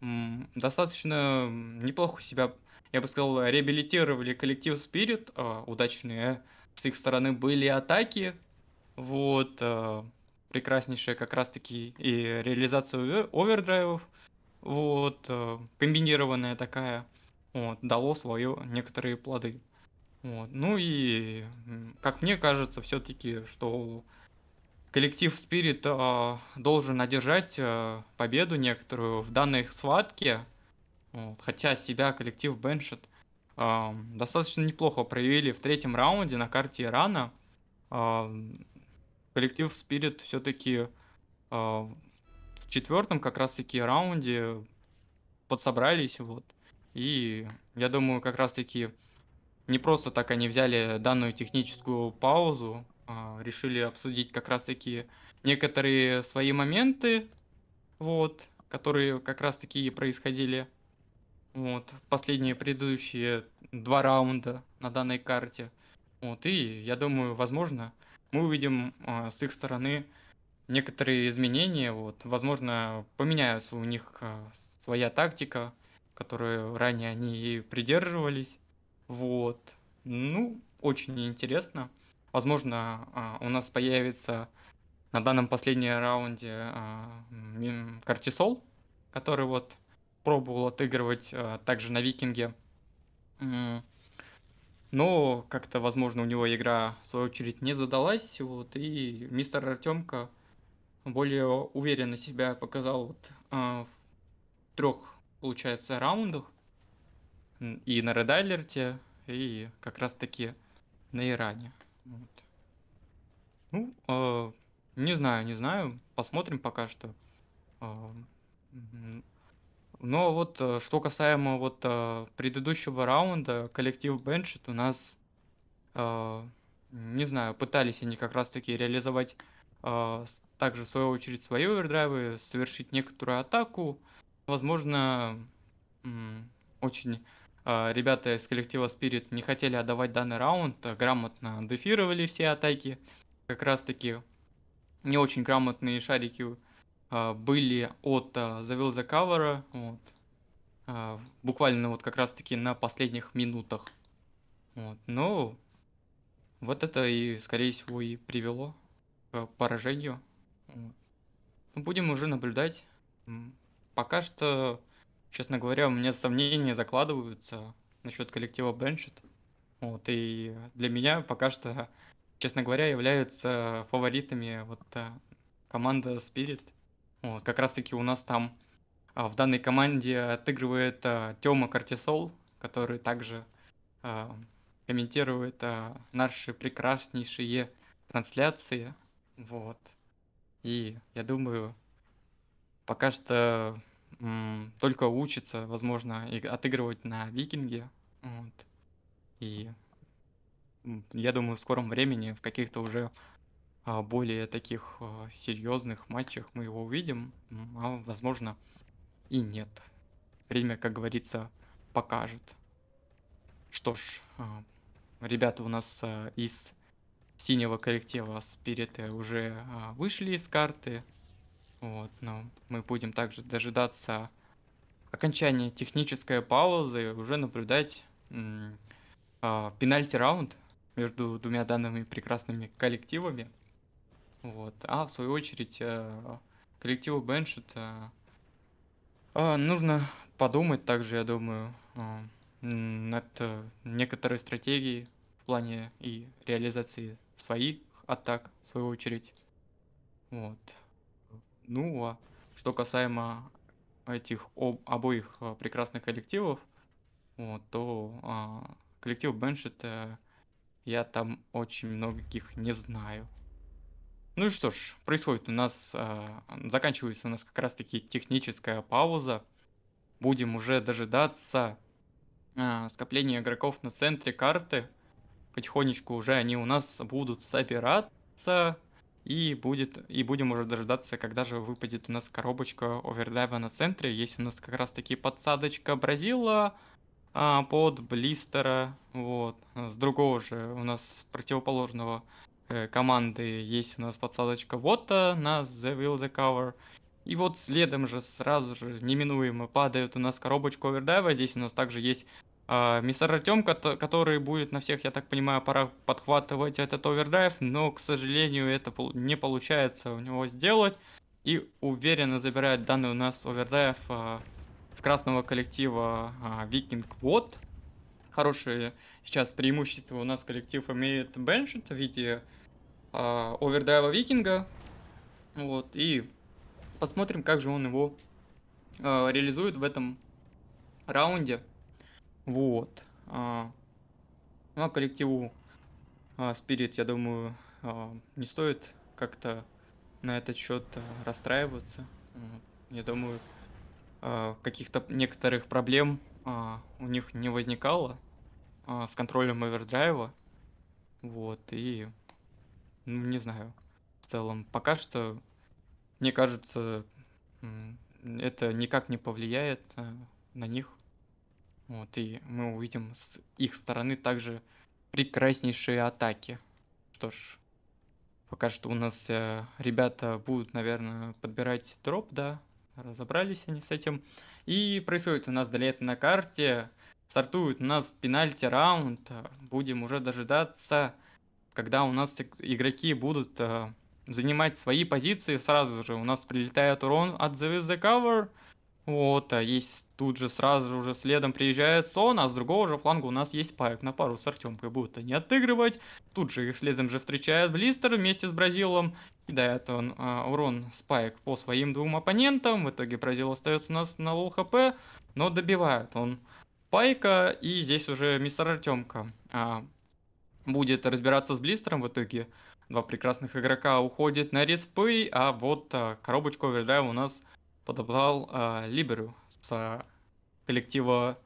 [SPEAKER 1] достаточно неплохо себя, я бы сказал, реабилитировали коллектив Spirit. А, удачные с их стороны были атаки. Вот. А, прекраснейшая как раз-таки и реализация овердрайвов. Вот. А, комбинированная такая. Вот. Дало свое некоторые плоды. Вот. Ну и, как мне кажется, все-таки, что коллектив Spirit э, должен одержать э, победу некоторую в данной схватке. Вот, хотя себя коллектив Беншет э, достаточно неплохо проявили в третьем раунде на карте Ирана. Э, коллектив Spirit все-таки э, в четвертом как раз-таки раунде подсобрались. Вот, и я думаю, как раз-таки не просто так они взяли данную техническую паузу, а, решили обсудить как раз-таки некоторые свои моменты, вот, которые как раз-таки и происходили. Вот, последние предыдущие два раунда на данной карте. Вот, и я думаю, возможно, мы увидим э, с их стороны некоторые изменения. Вот, возможно, поменяются у них э, своя тактика, которую ранее они и придерживались. Вот. Ну, очень интересно. Возможно, а, у нас появится на данном последнем раунде а, кортисол, который вот пробовал отыгрывать а, также на викинге. Но как-то, возможно, у него игра, в свою очередь, не задалась. Вот, и мистер Артемка более уверенно себя показал вот, в трех, получается, раундах. И на Red Alert, и как раз-таки на Иране. Вот. Ну, э, не знаю, не знаю. Посмотрим пока что. Э, но вот э, что касаемо вот э, предыдущего раунда, коллектив Беншит у нас, э, не знаю, пытались они как раз-таки реализовать э, также в свою очередь свои овердрайвы, совершить некоторую атаку. Возможно, очень а, ребята из коллектива Spirit не хотели отдавать данный раунд, а грамотно дефировали все атаки. Как раз таки не очень грамотные шарики а, были от завел за кавера. Вот. Буквально вот как раз таки на последних минутах. Вот. Ну, вот это и, скорее всего, и привело к поражению. Ну, будем уже наблюдать. Пока что Честно говоря, у меня сомнения закладываются насчет коллектива Беншит. Вот, и для меня пока что, честно говоря, являются фаворитами вот э, команда Spirit. Вот, как раз-таки у нас там а, в данной команде отыгрывает э, Тёма Кортисол, который также э, комментирует наши прекраснейшие трансляции. Вот. И я думаю, пока что только учится, возможно, и отыгрывать на викинге. Вот. И я думаю, в скором времени в каких-то уже а, более таких а, серьезных матчах мы его увидим, а возможно и нет. Время, как говорится, покажет. Что ж, а, ребята у нас из синего коллектива Спириты э, уже вышли из карты. Вот, но мы будем также дожидаться окончания технической паузы и уже наблюдать э, пенальти раунд между двумя данными прекрасными коллективами. Вот. А в свою очередь э, коллективу Беншит э, э, нужно подумать также, я думаю, э, над некоторой стратегией в плане и реализации своих атак, в свою очередь. Вот. Ну, а что касаемо этих об, обоих э, прекрасных коллективов, вот, то а, коллектив Беншит э, я там очень многих не знаю. Ну и что ж, происходит у нас, а, заканчивается у нас как раз-таки техническая пауза. Будем уже дожидаться а, скопления игроков на центре карты. Потихонечку уже они у нас будут собираться. И, будет, и будем уже дожидаться, когда же выпадет у нас коробочка овердрайва на центре. Есть у нас как раз таки подсадочка Бразила а, под Блистера. Вот. С другого же у нас противоположного э, команды есть у нас подсадочка Вота на The Will The Cover. И вот следом же сразу же неминуемо падает у нас коробочка овердайва. Здесь у нас также есть а, мистер Артем, который будет на всех, я так понимаю, пора подхватывать этот овердрайв, но, к сожалению, это не получается у него сделать. И уверенно забирает данный у нас овердрайв а, с красного коллектива а, Викинг Вот. Хорошее сейчас преимущество у нас коллектив имеет Беншит в виде а, овердрайва Викинга. Вот, и посмотрим, как же он его а, реализует в этом раунде. Вот. А, ну, а коллективу а, Spirit, я думаю, а, не стоит как-то на этот счет а, расстраиваться. Я думаю, а, каких-то некоторых проблем а, у них не возникало с контролем овердрайва. Вот, и, ну, не знаю, в целом, пока что, мне кажется, это никак не повлияет на них. Вот, и мы увидим с их стороны также прекраснейшие атаки. Что ж, пока что у нас э, ребята будут, наверное, подбирать дроп, да, разобрались они с этим. И происходит у нас долет на карте, стартует у нас пенальти раунд, будем уже дожидаться, когда у нас игроки будут э, занимать свои позиции сразу же. У нас прилетает урон от The, the Cover, вот, а есть тут же сразу уже следом приезжает Сон, а с другого же фланга у нас есть Паек на пару с Артемкой будут они отыгрывать. Тут же их следом же встречает Блистер вместе с Бразилом. Кидает он а, урон Спайк по своим двум оппонентам. В итоге Бразил остается у нас на лоу хп, но добивает он Пайка. И здесь уже мистер Артемка а, будет разбираться с Блистером в итоге. Два прекрасных игрока уходят на респы, а вот а, коробочку овердрайва у нас подобрал э, Либеру с коллектива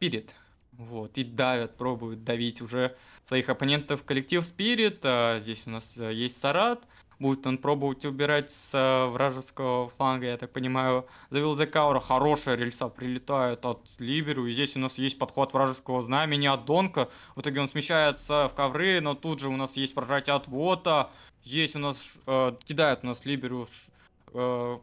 [SPEAKER 1] Spirit. Вот, и давят, пробуют давить уже своих оппонентов коллектив Spirit. А здесь у нас э, есть Сарат. Будет он пробовать убирать с а, вражеского фланга, я так понимаю. Завил Зекаура, хорошая рельса прилетает от Либеру. И здесь у нас есть подход вражеского знамени от Донка. В итоге он смещается в ковры, но тут же у нас есть прожатие от Вота. Здесь у нас э, кидают у нас Либеру э,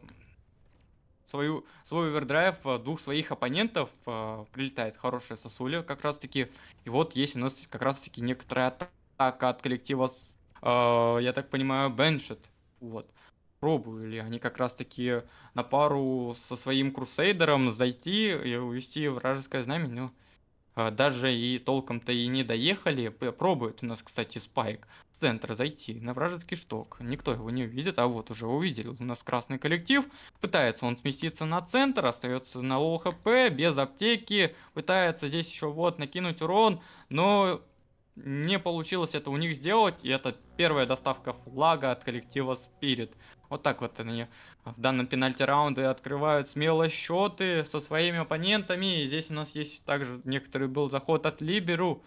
[SPEAKER 1] свою, свой овердрайв э, двух своих оппонентов, э, прилетает хорошая сосуля как раз-таки. И вот есть у нас как раз-таки некоторая атака от коллектива, э, я так понимаю, Беншет. Вот. Пробовали они как раз-таки на пару со своим Крусейдером зайти и увести вражеское знамя, но ну, даже и толком-то и не доехали. Пробует у нас, кстати, Спайк центр зайти, на вражеский шток. Никто его не увидит, а вот уже увидели. У нас красный коллектив. Пытается он сместиться на центр, остается на лоу хп, без аптеки. Пытается здесь еще вот накинуть урон, но не получилось это у них сделать, и это первая доставка флага от коллектива Spirit. Вот так вот они в данном пенальти раунде открывают смело счеты со своими оппонентами. И здесь у нас есть также некоторый был заход от Либеру.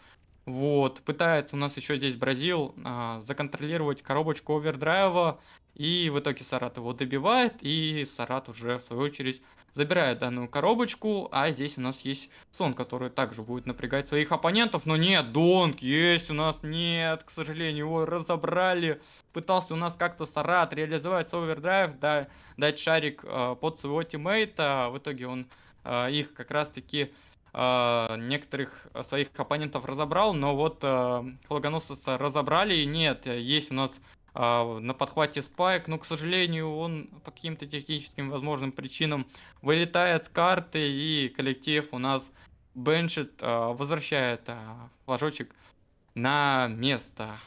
[SPEAKER 1] Вот, пытается у нас еще здесь Бразил а, законтролировать коробочку овердрайва, и в итоге Сарат его добивает, и Сарат уже в свою очередь забирает данную коробочку, а здесь у нас есть Сон, который также будет напрягать своих оппонентов, но нет, Донг есть у нас, нет, к сожалению, его разобрали, пытался у нас как-то Сарат реализовать свой овердрайв, да, дать шарик э, под своего тиммейта, а в итоге он э, их как раз-таки а, некоторых своих оппонентов разобрал, но вот э, а, флагоносца разобрали, и нет, есть у нас а, на подхвате Спайк, но, к сожалению, он по каким-то техническим возможным причинам вылетает с карты, и коллектив у нас Беншит возвращает флажочек на место.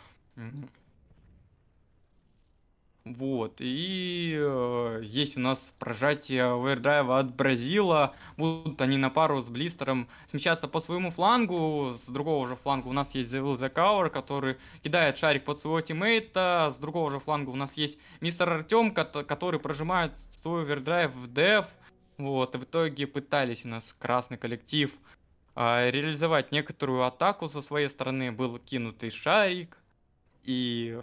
[SPEAKER 1] Вот, и э, есть у нас прожатие овердрайва от Бразила. Будут они на пару с Блистером смещаться по своему флангу. С другого же фланга у нас есть Завил Закауэр, который кидает шарик под своего тиммейта. С другого же фланга у нас есть мистер Артем, который прожимает свой овердрайв в деф. Вот, и в итоге пытались у нас красный коллектив э, реализовать некоторую атаку со своей стороны. Был кинутый шарик, и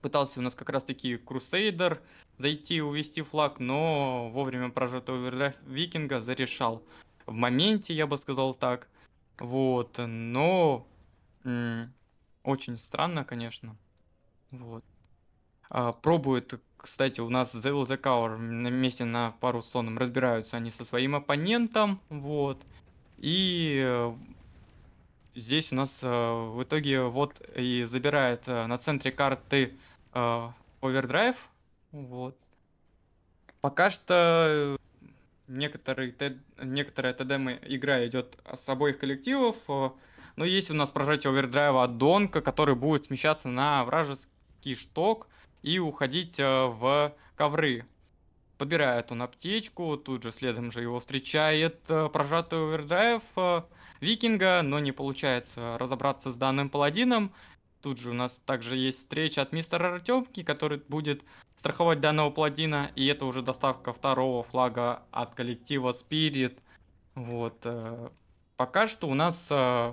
[SPEAKER 1] пытался у нас как раз-таки Крусейдер зайти и увести флаг, но вовремя прожатого верля Викинга зарешал. В моменте, я бы сказал так. Вот, но очень странно, конечно. Вот. А, пробует, кстати, у нас The, The на месте на пару с соном разбираются они со своим оппонентом, вот. И э, здесь у нас э, в итоге вот и забирает э, на центре карты овердрайв. Э, вот. Пока что некоторые, некоторая ТДМ игра идет с обоих коллективов. Но есть у нас прожатие овердрайва от Донка, который будет смещаться на вражеский шток и уходить в ковры. Подбирает он аптечку, тут же следом же его встречает прожатый овердрайв. Викинга, но не получается разобраться с данным паладином. Тут же у нас также есть встреча от мистера Артемки, который будет страховать данного паладина. И это уже доставка второго флага от коллектива Spirit. Вот. Э, пока что у нас э,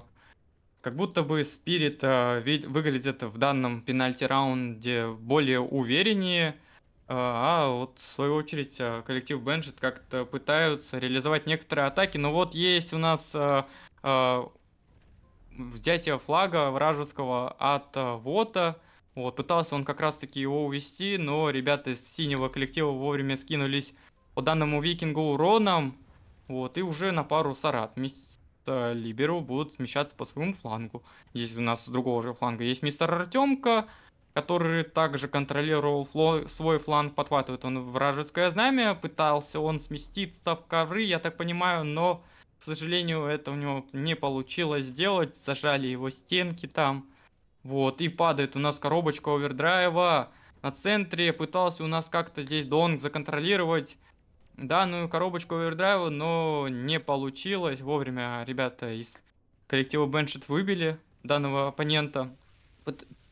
[SPEAKER 1] как будто бы Spirit э, выглядит в данном пенальти-раунде более увереннее, а вот в свою очередь коллектив Бенджет как-то пытаются реализовать некоторые атаки. Но вот есть у нас Э, взятие флага вражеского от э, Вота. Вот, пытался он как раз-таки его увести, но ребята из синего коллектива вовремя скинулись по данному викингу уроном. Вот, и уже на пару Сарат вместо Либеру будут смещаться по своему флангу. Здесь у нас с другого же фланга есть мистер Артемка, который также контролировал свой фланг, подхватывает он вражеское знамя, пытался он сместиться в ковры, я так понимаю, но сожалению, это у него не получилось сделать. Зажали его стенки там. Вот, и падает у нас коробочка овердрайва на центре. Пытался у нас как-то здесь Донг законтролировать данную коробочку овердрайва, но не получилось. Вовремя ребята из коллектива Беншит выбили данного оппонента.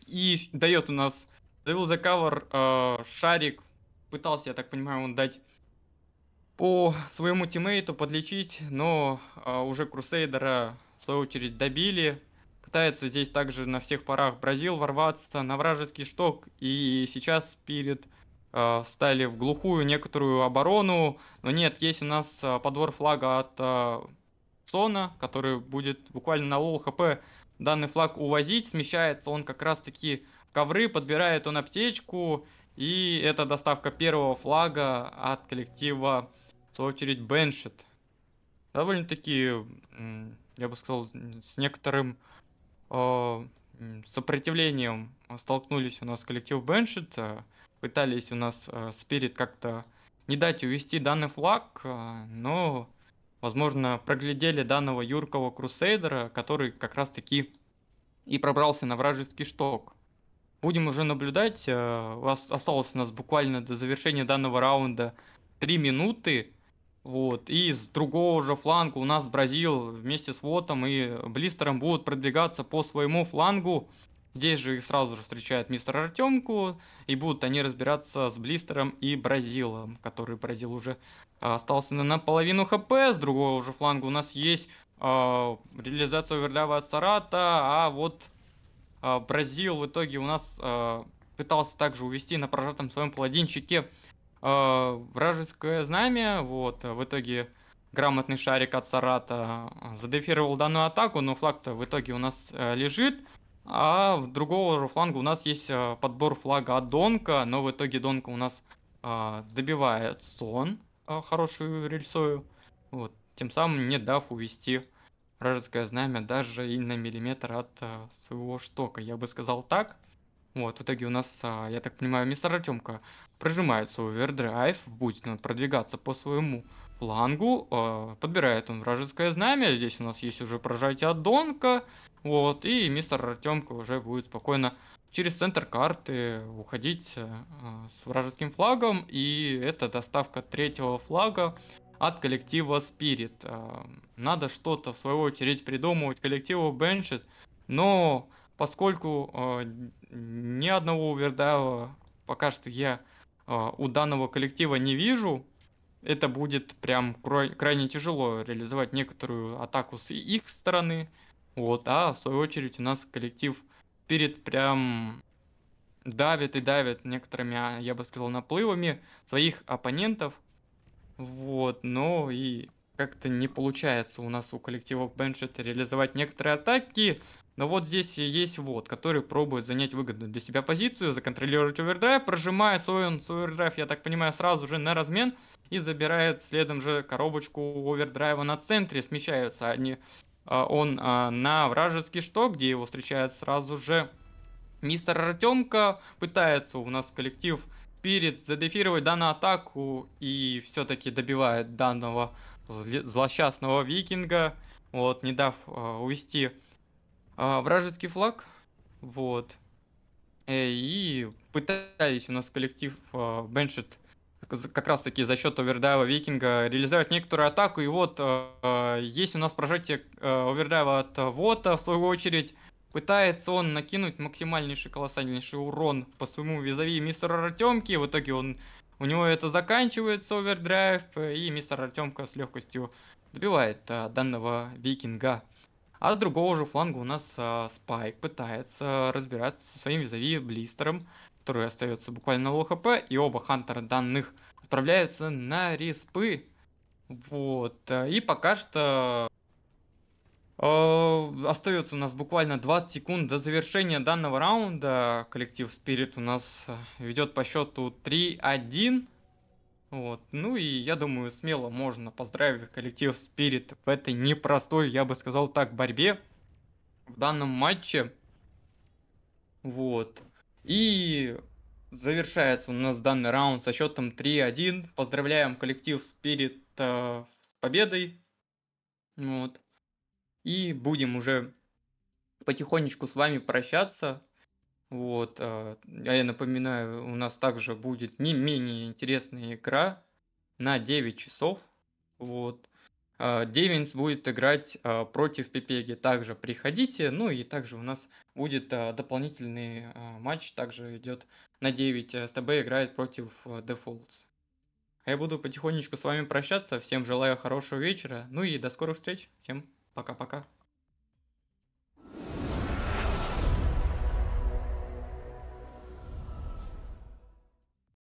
[SPEAKER 1] И дает у нас давил за Cover э, шарик. Пытался, я так понимаю, он дать по своему тиммейту подлечить, но а, уже Крусейдера в свою очередь добили. Пытается здесь также на всех парах Бразил ворваться на вражеский шток. И сейчас перед а, стали в глухую некоторую оборону. Но нет, есть у нас а, подвор флага от а, Сона, который будет буквально на лол хп данный флаг увозить. Смещается он как раз таки в ковры, подбирает он аптечку. И это доставка первого флага от коллектива свою очередь, Беншет. Довольно-таки, я бы сказал, с некоторым э, сопротивлением столкнулись у нас коллектив Беншет. Пытались у нас э, Спирит э, как-то не дать увести данный флаг, э, но, возможно, проглядели данного юркого Крусейдера, который как раз-таки и пробрался на вражеский шток. Будем уже наблюдать. Э, осталось у нас буквально до завершения данного раунда 3 минуты. Вот. И с другого же фланга у нас Бразил вместе с Вотом и Блистером будут продвигаться по своему флангу. Здесь же их сразу же встречает мистер Артемку, и будут они разбираться с Блистером и Бразилом, который Бразил уже а, остался на половину хп. С другого же фланга у нас есть э, реализация оверлява от Сарата, а вот э, Бразил в итоге у нас э, пытался также увести на прожатом своем паладинчике а, вражеское знамя. Вот, а в итоге грамотный шарик от Сарата а, задефировал данную атаку, но флаг-то в итоге у нас э, лежит. А в другого же фланга у нас есть э, подбор флага от Донка, но в итоге Донка у нас э, добивает сон э, хорошую рельсою. Вот, тем самым не дав увести вражеское знамя даже и на миллиметр от э, своего штока. Я бы сказал так. Вот, в итоге у нас, а, я так понимаю, мистер Артемка прожимает свой овердрайв, будет он продвигаться по своему флангу, а, подбирает он вражеское знамя, здесь у нас есть уже прожатие от Донка, вот, и мистер Артемка уже будет спокойно через центр карты уходить а, с вражеским флагом, и это доставка третьего флага от коллектива Spirit. Надо что-то в свою очередь придумывать коллективу Беншит, но поскольку ни одного овердайва пока что я а, у данного коллектива не вижу. Это будет прям крайне тяжело реализовать некоторую атаку с их стороны. Вот, а в свою очередь у нас коллектив перед прям давит и давит некоторыми, а, я бы сказал, наплывами своих оппонентов. Вот, но и как-то не получается у нас у коллектива Беншет реализовать некоторые атаки. Но вот здесь есть вот, который пробует занять выгодную для себя позицию, законтролировать овердрайв, прожимает свой он овердрайв, я так понимаю, сразу же на размен и забирает следом же коробочку овердрайва на центре, смещаются они а, он а, на вражеский шток, где его встречает сразу же мистер Артемка, пытается у нас коллектив перед задефировать данную атаку и все-таки добивает данного злосчастного викинга, вот, не дав э, увести а, вражеский флаг. Вот. Э, и пытались у нас коллектив а, Беншит как раз таки за счет овердайва Викинга реализовать некоторую атаку. И вот а, а, есть у нас прожектик а, овердайва от Вота, в свою очередь. Пытается он накинуть максимальнейший колоссальнейший урон по своему визави мистера Артемки. В итоге он у него это заканчивается овердрайв, и мистер Артемка с легкостью добивает а, данного викинга. А с другого же фланга у нас э, Спайк пытается разбираться со своим визави Блистером, который остается буквально на хп, и оба Хантера данных отправляются на респы. Вот, э, и пока что э, остается у нас буквально 20 секунд до завершения данного раунда. Коллектив Spirit у нас э, ведет по счету 3-1. Вот. Ну и я думаю, смело можно поздравить коллектив Спирит в этой непростой, я бы сказал так, борьбе в данном матче. Вот. И завершается у нас данный раунд со счетом 3-1. Поздравляем коллектив Спирит э, с победой. Вот. И будем уже потихонечку с вами прощаться. Вот, а я напоминаю, у нас также будет не менее интересная игра на 9 часов. Вот. Девинс а, будет играть а, против Пепеги. Также приходите. Ну и также у нас будет а, дополнительный матч. Также идет на 9. СТБ играет против Дефолтс. Я буду потихонечку с вами прощаться. Всем желаю хорошего вечера. Ну и до скорых встреч. Всем пока-пока.